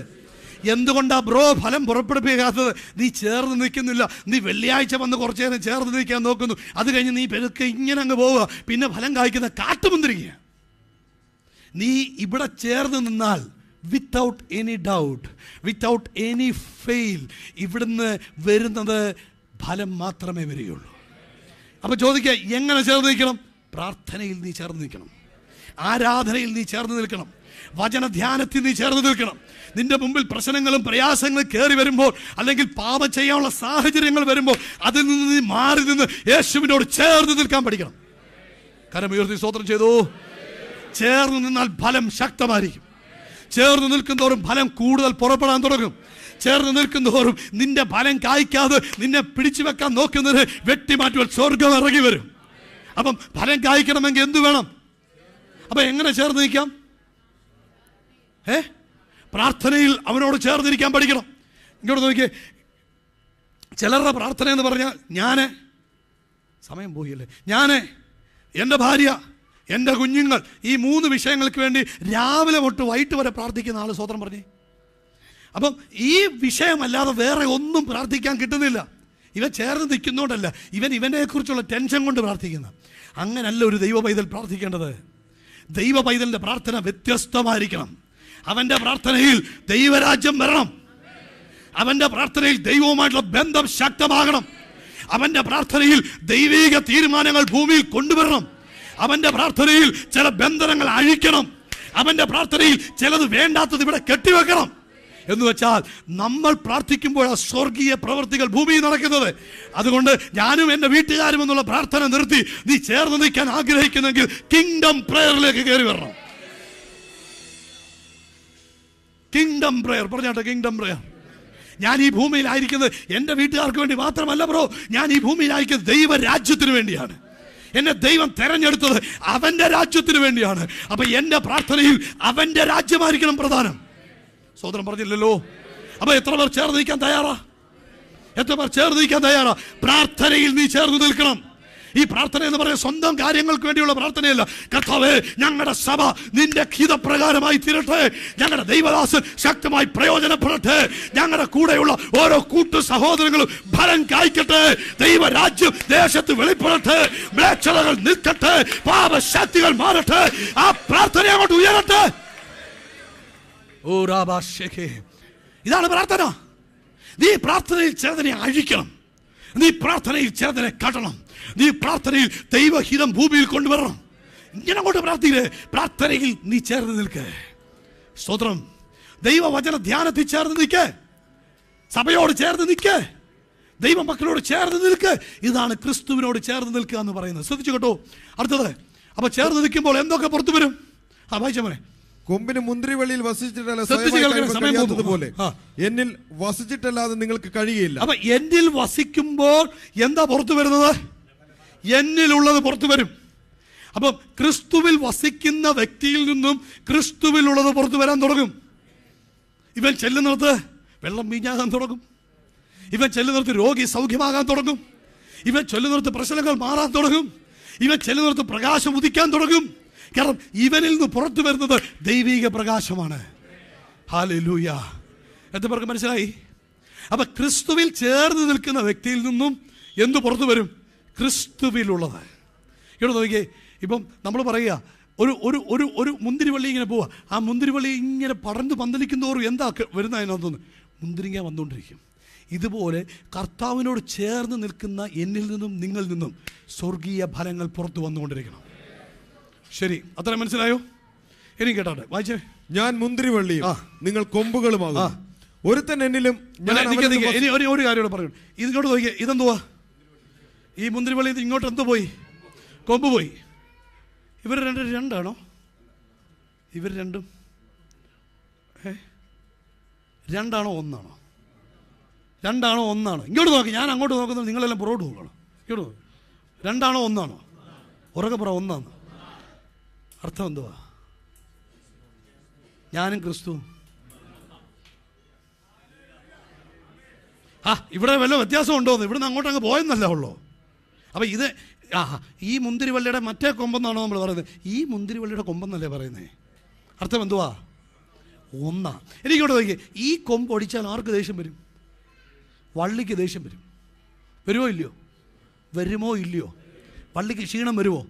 എന്തുകൊണ്ടാ ബ്രോ ഫലം പുറപ്പെടുപ്പിക്കാത്തത് നീ ചേർന്ന് നിൽക്കുന്നില്ല നീ വെള്ളിയാഴ്ച വന്ന് കുറച്ച് നേരം ചേർന്ന് നിൽക്കാൻ നോക്കുന്നു അത് കഴിഞ്ഞ് നീ പെരുക്കെ ഇങ്ങനെ അങ്ങ് പോവുക പിന്നെ ഫലം കായ്ക്കുന്ന കാട്ടുമുന്തിരിക്കുക നീ ഇവിടെ ചേർന്ന് നിന്നാൽ without any doubt without any fail ഇവിടുന്ന് വരുന്നത് ഫലം മാത്രമേ വരികയുള്ളൂ അപ്പോൾ ചോദിക്കുക എങ്ങനെ ചേർന്ന് നിൽക്കണം പ്രാർത്ഥനയിൽ നീ ചേർന്ന് നിൽക്കണം ആരാധനയിൽ നീ ചേർന്ന് നിൽക്കണം വചനധ്യാനത്തിൽ നീ ചേർന്ന് നിൽക്കണം നിന്റെ മുമ്പിൽ പ്രശ്നങ്ങളും പ്രയാസങ്ങളും കയറി വരുമ്പോൾ അല്ലെങ്കിൽ പാപം ചെയ്യാനുള്ള സാഹചര്യങ്ങൾ വരുമ്പോൾ അതിൽ നിന്ന് നീ മാറി നിന്ന് യേശുവിനോട് ചേർന്ന് നിൽക്കാൻ പഠിക്കണം കരം ഉയർത്തി സ്തോത്രം ചെയ്തു ചേർന്ന് നിന്നാൽ ഫലം ശക്തമായിരിക്കും ചേർന്ന് നിൽക്കുന്നതോറും ഫലം കൂടുതൽ പുറപ്പെടാൻ തുടങ്ങും ചേർന്ന് നിൽക്കുന്നതോറും നിന്റെ ഫലം കായ്ക്കാതെ നിന്നെ പിടിച്ചു വെക്കാൻ നോക്കുന്നത് വെട്ടിമാറ്റുവാൻ സ്വർഗം ഇറങ്ങി വരും അപ്പം ഫലം കായ്ക്കണമെങ്കിൽ എന്തു വേണം അപ്പം എങ്ങനെ ചേർന്ന് നിൽക്കാം ഏ പ്രാർത്ഥനയിൽ അവനോട് ചേർന്നിരിക്കാൻ പഠിക്കണം ഇങ്ങോട്ട് നോക്കിയേ ചിലരുടെ പ്രാർത്ഥന എന്ന് പറഞ്ഞാൽ ഞാൻ സമയം പോയില്ലേ ഞാൻ എൻ്റെ ഭാര്യ എൻ്റെ കുഞ്ഞുങ്ങൾ ഈ മൂന്ന് വിഷയങ്ങൾക്ക് വേണ്ടി രാവിലെ തൊട്ട് വൈകിട്ട് വരെ പ്രാർത്ഥിക്കുന്ന ആൾ സ്വതന്ത്രം പറഞ്ഞേ അപ്പം ഈ വിഷയമല്ലാതെ വേറെ ഒന്നും പ്രാർത്ഥിക്കാൻ കിട്ടുന്നില്ല ഇവൻ ചേർന്ന് നിൽക്കുന്നതുകൊണ്ടല്ല ഇവൻ ഇവനെക്കുറിച്ചുള്ള ടെൻഷൻ കൊണ്ട് പ്രാർത്ഥിക്കുന്ന അങ്ങനല്ല ഒരു ദൈവ പൈതൽ പ്രാർത്ഥിക്കേണ്ടത് ദൈവ പൈതലിൻ്റെ പ്രാർത്ഥന വ്യത്യസ്തമായിരിക്കണം അവന്റെ പ്രാർത്ഥനയിൽ ദൈവരാജ്യം വരണം അവന്റെ പ്രാർത്ഥനയിൽ ദൈവവുമായിട്ടുള്ള ബന്ധം ശക്തമാകണം അവന്റെ പ്രാർത്ഥനയിൽ ദൈവീക തീരുമാനങ്ങൾ ഭൂമിയിൽ കൊണ്ടുവരണം അവന്റെ പ്രാർത്ഥനയിൽ ചില ബന്ധനങ്ങൾ അഴിക്കണം അവന്റെ പ്രാർത്ഥനയിൽ ചിലത് വേണ്ടാത്തത് ഇവിടെ കെട്ടിവെക്കണം എന്ന് വെച്ചാൽ നമ്മൾ പ്രാർത്ഥിക്കുമ്പോൾ ആ സ്വർഗീയ പ്രവൃത്തികൾ ഭൂമിയിൽ നടക്കുന്നത് അതുകൊണ്ട് ഞാനും എൻ്റെ വീട്ടുകാരും എന്നുള്ള പ്രാർത്ഥന നിർത്തി നീ ചേർന്ന് നിൽക്കാൻ ആഗ്രഹിക്കുന്നെങ്കിൽ കിങ്ഡം പ്രേയറിലേക്ക് കയറി വരണം കിങ്ഡം പ്രെയർ പറഞ്ഞോട്ടെ കിങ്ഡം പ്രെയർ ഞാൻ ഈ ഭൂമിയിലായിരിക്കുന്നത് എൻ്റെ വീട്ടുകാർക്ക് വേണ്ടി മാത്രമല്ല ബ്രോ ഞാൻ ഈ ഭൂമിയിലായിരിക്കുന്നത് ദൈവരാജ്യത്തിന് വേണ്ടിയാണ് എന്നെ ദൈവം തെരഞ്ഞെടുത്തത് അവൻ്റെ രാജ്യത്തിന് വേണ്ടിയാണ് അപ്പൊ എൻ്റെ പ്രാർത്ഥനയിൽ അവൻ്റെ രാജ്യമായിരിക്കണം പ്രധാനം സോദരൻ പറഞ്ഞില്ലല്ലോ അപ്പൊ എത്ര പേർ ചേർന്ന് നിൽക്കാൻ തയ്യാറാ എത്ര പേർ ചേർന്ന് നിൽക്കാൻ തയ്യാറാ പ്രാർത്ഥനയിൽ നീ ചേർന്ന് നിൽക്കണം ഈ പ്രാർത്ഥന എന്ന് പറയുന്നത് സ്വന്തം കാര്യങ്ങൾക്ക് വേണ്ടിയുള്ള പ്രാർത്ഥനയല്ല കർത്താവേ ഞങ്ങളുടെ സഭ നിന്റെ ഹിതപ്രകാരമായി തീരട്ടെ ഞങ്ങളുടെ ദൈവദാസൻ ശക്തമായി പ്രയോജനപ്പെടട്ടെ ഞങ്ങളുടെ കൂടെയുള്ള ഓരോ കൂട്ടു സഹോദരങ്ങളും ഫലം കായ്ക്കട്ടെ ദൈവരാജ്യം ദേശത്ത് വെളിപ്പെടട്ടെ മ്ലേച്ഛതകൾ നിൽക്കട്ടെ പാപശക്തികൾ മാറട്ടെ ആ പ്രാർത്ഥന അങ്ങോട്ട് ഉയരട്ടെ ഇതാണ് പ്രാർത്ഥന നീ പ്രാർത്ഥനയിൽ ചിലതിനെ അഴിക്കണം നീ പ്രാർത്ഥനയിൽ ചിലതിനെ കടണം നീ പ്രാർത്ഥനയിൽ ദൈവഹിതം ഭൂമിയിൽ കൊണ്ടുവരണം ഇങ്ങനെ അങ്ങോട്ട് പ്രാർത്ഥിക്കേ പ്രാർത്ഥനയിൽ നീ ചേർന്ന് നിൽക്കേ സ്തോത്രം ദൈവവചന ധ്യാനത്തിൽ ചേർന്ന് നിൽക്കേ സഭയോട് ചേർന്ന് നിൽക്കേ ദൈവ മക്കളോട് ചേർന്ന് നിൽക്ക് ഇതാണ് ക്രിസ്തുവിനോട് ചേർന്ന് നിൽക്കുക എന്ന് പറയുന്നത് ശ്രദ്ധിച്ചു കേട്ടോ അടുത്തത് അപ്പൊ ചേർന്ന് നിൽക്കുമ്പോൾ എന്തൊക്കെ പുറത്തു വരും ആ വായിച്ച മോനെ കൊമ്പിന് മുന്തിരിവള്ളിയിൽ വസിച്ചിട്ടല്ല പോലെ എന്നിൽ വസിച്ചിട്ടല്ലാതെ നിങ്ങൾക്ക് കഴിയില്ല അപ്പൊ എന്നിൽ വസിക്കുമ്പോൾ എന്താ പുറത്തു വരുന്നത് എന്നിലുള്ളത് പുറത്തു വരും അപ്പം ക്രിസ്തുവിൽ വസിക്കുന്ന വ്യക്തിയിൽ നിന്നും ക്രിസ്തുവിലുള്ളത് പുറത്തു വരാൻ തുടങ്ങും ഇവൻ ചെല്ലുന്നിടത്ത് വെള്ളം വീഞ്ഞാകാൻ തുടങ്ങും ഇവൻ ചെല്ലുന്നിടത്ത് രോഗി സൗഖ്യമാകാൻ തുടങ്ങും ഇവൻ ചെല്ലുന്നിടത്ത് പ്രശ്നങ്ങൾ മാറാൻ തുടങ്ങും ഇവൻ ചെല്ലുന്നിടത്ത് പ്രകാശം ഉദിക്കാൻ തുടങ്ങും കാരണം ഇവനിൽ നിന്ന് പുറത്തു വരുന്നത് ദൈവീക പ്രകാശമാണ് ഹാലൂയ എത്ര പേർക്ക് മനസ്സിലായി അപ്പൊ ക്രിസ്തുവിൽ ചേർന്ന് നിൽക്കുന്ന വ്യക്തിയിൽ നിന്നും എന്ത് പുറത്തു വരും ക്രിസ്തുവിലുള്ളത് ഇവിടെ നോക്കിയേ ഇപ്പം നമ്മൾ പറയുക ഒരു ഒരു ഒരു ഒരു മുന്തിരിവള്ളി ഇങ്ങനെ പോവുക ആ മുന്തിരിവള്ളി ഇങ്ങനെ പടർന്ന് പന്തലിക്കുന്നവർ എന്താ വരുന്ന അതിനകത്തുനിന്ന് മുന്തിരിങ്ങ വന്നുകൊണ്ടിരിക്കും ഇതുപോലെ കർത്താവിനോട് ചേർന്ന് നിൽക്കുന്ന എന്നിൽ നിന്നും നിങ്ങളിൽ നിന്നും സ്വർഗീയ ഫലങ്ങൾ പുറത്തു വന്നുകൊണ്ടിരിക്കണം ശരി അത്ര മനസ്സിലായോ ഇനിയും കേട്ടാട്ടെ വായിച്ചേ ഞാൻ മുന്തിരിവള്ളി നിങ്ങൾ കൊമ്പുകളുമാകും ഒരുത്തൻ എന്നിലും ഒരു കാര്യം പറയണം ഇതിനോട് നോക്കിയാൽ ഇതെന്തുവാ ഈ മുന്തിരിവള്ളി ഇങ്ങോട്ട് എന്ത് പോയി കൊമ്പ് പോയി ഇവർ രണ്ട് രണ്ടാണോ ഇവർ രണ്ടും ഏ രണ്ടാണോ ഒന്നാണോ രണ്ടാണോ ഒന്നാണോ ഇങ്ങോട്ട് നോക്കി ഞാൻ അങ്ങോട്ട് നോക്കുന്നത് നിങ്ങളെല്ലാം പുറകോട്ട് നോക്കണം ഇങ്ങോട്ട് നോക്കി രണ്ടാണോ ഒന്നാണോ ഉറക്കെ പുറ ഒന്നാണ് അർത്ഥം എന്തുവാ ഞാനും ക്രിസ്തു ആ ഇവിടെ വല്ല വ്യത്യാസം ഉണ്ടോ എന്ന് ഇവിടുന്ന് അങ്ങോട്ട് അങ്ങ് പോയെന്നല്ല ഉള്ളൂ അപ്പോൾ ഇത് ആ ഈ മുന്തിരിവള്ളിയുടെ മറ്റേ കൊമ്പെന്നാണോ നമ്മൾ പറയുന്നത് ഈ മുന്തിരിവള്ളിയുടെ കൊമ്പെന്നല്ലേ പറയുന്നത് അർത്ഥം എന്തുവാ ഒന്നാ എനിക്കോട്ട് നോക്കി ഈ കൊമ്പ് ഒടിച്ചാൽ ആർക്ക് ദേഷ്യം വരും വള്ളിക്ക് ദേഷ്യം വരും വരുമോ ഇല്ലയോ വരുമോ ഇല്ലയോ വള്ളിക്ക് ക്ഷീണം വരുമോ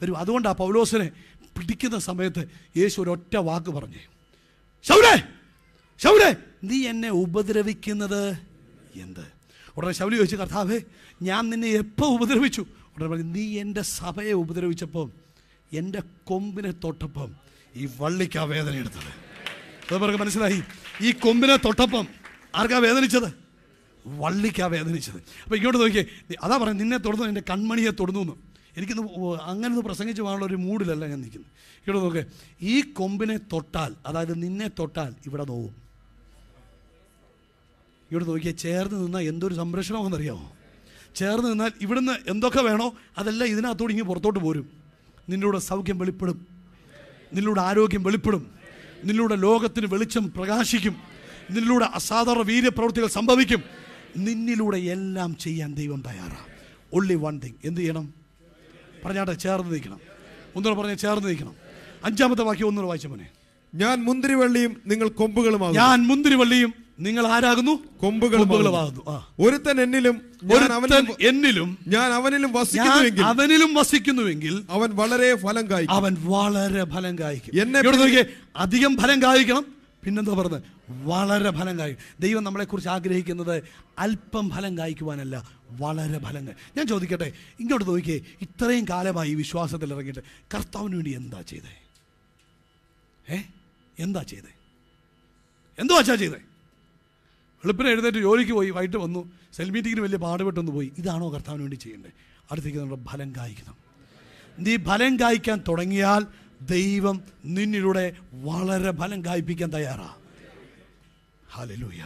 വരും അതുകൊണ്ടാണ് പൗലോസിനെ പിടിക്കുന്ന സമയത്ത് യേശു ഒരൊറ്റ വാക്ക് പറഞ്ഞു ശൗരേ ശൗരേ നീ എന്നെ ഉപദ്രവിക്കുന്നത് എന്ത് ഉടനെ ശൗലി ചോദിച്ചു കർത്താവേ ഞാൻ നിന്നെ എപ്പോൾ ഉപദ്രവിച്ചു ഉടനെ പറഞ്ഞു നീ എൻ്റെ സഭയെ ഉപദ്രവിച്ചപ്പം എൻ്റെ കൊമ്പിനെ തൊട്ടപ്പം ഈ വള്ളിക്ക് ആ വേദന എടുത്തത് നമുക്ക് മനസ്സിലായി ഈ കൊമ്പിനെ തൊട്ടപ്പം ആർക്കാ വേദനിച്ചത് വള്ളിക്കാ വേദനിച്ചത് അപ്പോൾ ഇങ്ങോട്ട് നോക്കിയേ അതാ പറഞ്ഞു നിന്നെ തൊടുന്നു എൻ്റെ കൺമണിയെ തൊടുന്നു എന്ന് എനിക്കിന്ന് അങ്ങനെ പ്രസംഗിച്ച് പോകാനുള്ള ഒരു മൂഡിലല്ല ഞാൻ നിൽക്കുന്നത് ഇങ്ങോട്ട് നോക്ക് ഈ കൊമ്പിനെ തൊട്ടാൽ അതായത് നിന്നെ തൊട്ടാൽ ഇവിടെ നോവും ഇങ്ങോട്ട് നോക്കിയാൽ ചേർന്ന് നിന്നാൽ എന്തൊരു സംരക്ഷണമെന്നറിയാമോ ചേർന്ന് നിന്നാൽ ഇവിടുന്ന് എന്തൊക്കെ വേണോ അതെല്ലാം ഇതിനകത്തോട് ഇങ്ങനെ പുറത്തോട്ട് പോരും നിന്നിലൂടെ സൗഖ്യം വെളിപ്പെടും നിന്നിലൂടെ ആരോഗ്യം വെളിപ്പെടും നിന്നിലൂടെ ലോകത്തിന് വെളിച്ചം പ്രകാശിക്കും നിന്നിലൂടെ അസാധാരണ വീര്യപ്രവൃത്തികൾ സംഭവിക്കും നിന്നിലൂടെ എല്ലാം ചെയ്യാൻ ദൈവം തയ്യാറാണ് ഒള്ളി വൺ തിങ് എന്ത് ചെയ്യണം പറഞ്ഞാട്ടെ ചേർന്ന് നിൽക്കണം ഒന്നുകൂടെ പറഞ്ഞാൽ ചേർന്ന് നിൽക്കണം അഞ്ചാമത്തെ വാക്യം ഒന്നുകൂടെ വായിച്ച മോനെ ഞാൻ മുന്തിരിവള്ളിയും നിങ്ങൾ കൊമ്പുകളുമാകും ഞാൻ മുന്തിരിവള്ളിയും നിങ്ങൾ ആരാകുന്നു കൊമ്പുകളുമാകുന്നു ഒരുത്തൻ എന്നിലും എന്നിലും ഞാൻ അവനിലും വസിക്കുന്നുവെങ്കിൽ അവനിലും വസിക്കുന്നുവെങ്കിൽ അവൻ വളരെ ഫലം കായ് അവൻ വളരെ ഫലം കായ്ക്കും എന്നെ അധികം ഫലം കായ്ക്കണം പിന്നെന്താ പറഞ്ഞത് വളരെ ഫലം കായ്ക്കും ദൈവം നമ്മളെക്കുറിച്ച് ആഗ്രഹിക്കുന്നത് അല്പം ഫലം കായ്ക്കുവാനല്ല വളരെ ഫലം ഞാൻ ചോദിക്കട്ടെ ഇങ്ങോട്ട് നോക്കിയേ ഇത്രയും കാലമായി വിശ്വാസത്തിൽ ഇറങ്ങിയിട്ട് കർത്താവിന് വേണ്ടി എന്താ ചെയ്തേ ഏ എന്താ ചെയ്തേ എന്തോ ചെയ്തേ വെളുപ്പിനെ എഴുന്നേറ്റ് ജോലിക്ക് പോയി വൈകിട്ട് വന്നു സെൽ മീറ്റിങ്ങിന് വലിയ പാടുപെട്ടൊന്ന് പോയി ഇതാണോ കർത്താവിന് വേണ്ടി ചെയ്യേണ്ടത് അടുത്തേക്ക് നമ്മുടെ ഫലം കായ്ക്കണം നീ ഫലം കായ്ക്കാൻ തുടങ്ങിയാൽ ദൈവം നിന്നിലൂടെ വളരെ ഫലം കായ്പ്പിക്കാൻ തയ്യാറാ ഹാലലൂയ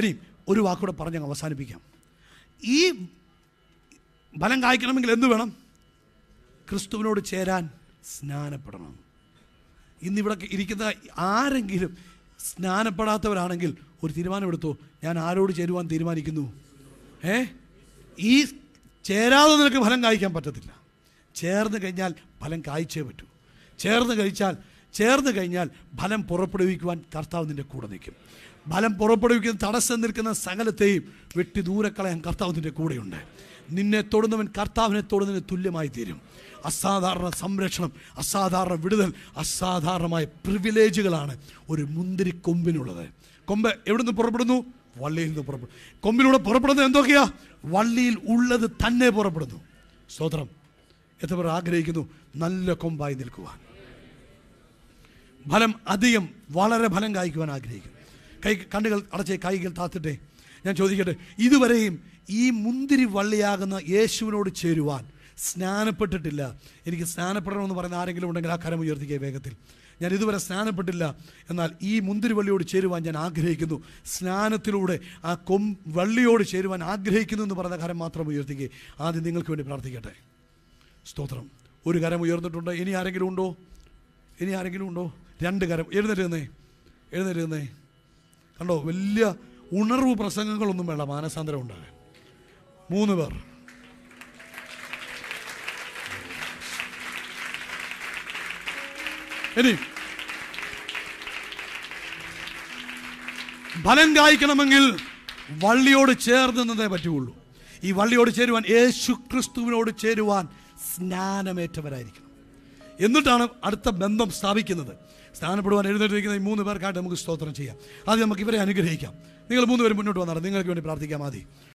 ഇനി ഒരു വാക്കൂടെ പറഞ്ഞ് ഞങ്ങൾ അവസാനിപ്പിക്കാം ഈ ഫലം കായ്ക്കണമെങ്കിൽ എന്ത് വേണം ക്രിസ്തുവിനോട് ചേരാൻ സ്നാനപ്പെടണം ഇന്നിവിടെ ഇരിക്കുന്ന ആരെങ്കിലും സ്നാനപ്പെടാത്തവരാണെങ്കിൽ ഒരു തീരുമാനമെടുത്തു ഞാൻ ആരോട് ചേരുവാൻ തീരുമാനിക്കുന്നു ഏ ഈ ചേരാതെ നിനക്ക് ഫലം കായ്ക്കാൻ പറ്റത്തില്ല ചേർന്ന് കഴിഞ്ഞാൽ ഫലം കായ്ച്ചേ പറ്റൂ ചേർന്ന് കഴിച്ചാൽ ചേർന്ന് കഴിഞ്ഞാൽ ഫലം പുറപ്പെടുവിക്കുവാൻ കർത്താവ് നിൻ്റെ കൂടെ നിൽക്കും ഫലം പുറപ്പെടുവിക്കുന്ന തടസ്സം നിൽക്കുന്ന സകലത്തെയും വെട്ടി ദൂരക്കളയാൻ കർത്താവ് നിൻ്റെ കൂടെയുണ്ട് നിന്നെ തൊടുന്നവൻ കർത്താവിനെ തൊടുന്നതിന് തുല്യമായി തീരും അസാധാരണ സംരക്ഷണം അസാധാരണ വിടുതൽ അസാധാരണമായ പ്രിവിലേജുകളാണ് ഒരു മുന്തിരി കൊമ്പിനുള്ളത് കൊമ്പ് എവിടെ നിന്ന് പുറപ്പെടുന്നു വള്ളിയിൽ നിന്ന് പുറപ്പെടും കൊമ്പിലൂടെ പുറപ്പെടുന്നത് എന്തൊക്കെയാ വള്ളിയിൽ ഉള്ളത് തന്നെ പുറപ്പെടുന്നു സ്തോത്രം എത്ര പേർ ആഗ്രഹിക്കുന്നു നല്ല കൊമ്പായി നിൽക്കുവാൻ ഫലം അധികം വളരെ ഫലം കായ്ക്കുവാൻ ആഗ്രഹിക്കും കൈ കണ്ണുകൾ അടച്ചേ കൈകൾ താത്തിട്ടെ ഞാൻ ചോദിക്കട്ടെ ഇതുവരെയും ഈ മുന്തിരി വള്ളിയാകുന്ന യേശുവിനോട് ചേരുവാൻ സ്നാനപ്പെട്ടിട്ടില്ല എനിക്ക് സ്നാനപ്പെടണമെന്ന് പറയുന്ന ആരെങ്കിലും ഉണ്ടെങ്കിൽ ആ കരം ഉയർത്തിക്കുക വേഗത്തിൽ ഞാൻ ഇതുവരെ സ്നാനപ്പെട്ടില്ല എന്നാൽ ഈ വള്ളിയോട് ചേരുവാൻ ഞാൻ ആഗ്രഹിക്കുന്നു സ്നാനത്തിലൂടെ ആ കൊം വള്ളിയോട് ചേരുവാൻ ആഗ്രഹിക്കുന്നു എന്ന് പറയുന്ന കരം മാത്രം ഉയർത്തിക്കെ ആദ്യം നിങ്ങൾക്ക് വേണ്ടി പ്രാർത്ഥിക്കട്ടെ സ്തോത്രം ഒരു കരം ഉയർന്നിട്ടുണ്ട് ഇനി ആരെങ്കിലും ഉണ്ടോ ഇനി ആരെങ്കിലും ഉണ്ടോ രണ്ട് കരം എഴുന്നേരുന്നേ എഴുന്നേരുന്നേ കണ്ടോ വലിയ ഉണർവ് പ്രസംഗങ്ങളൊന്നും വേണ്ട മാനസാന്തരം ഉണ്ടാകാൻ മൂന്ന് പേർ ഇനി ഫലം കായ്ക്കണമെങ്കിൽ വള്ളിയോട് ചേർന്നതേ നിന്നേ പറ്റുകയുള്ളൂ ഈ വള്ളിയോട് ചേരുവാൻ യേശു ക്രിസ്തുവിനോട് ചേരുവാൻ സ്നാനമേറ്റവരായിരിക്കണം എന്നിട്ടാണ് അടുത്ത ബന്ധം സ്ഥാപിക്കുന്നത് സ്നാനപ്പെടുവാൻ എഴുന്നേറ്റിരിക്കുന്ന ഈ മൂന്ന് പേർക്കായിട്ട് നമുക്ക് സ്തോത്രം ചെയ്യാം ആദ്യം നമുക്ക് ഇവരെ അനുഗ്രഹിക്കാം നിങ്ങൾ മൂന്ന് പേരും മുന്നോട്ട് വന്നാൽ നിങ്ങൾക്ക് വേണ്ടി പ്രാർത്ഥിക്കാം ആദ്യം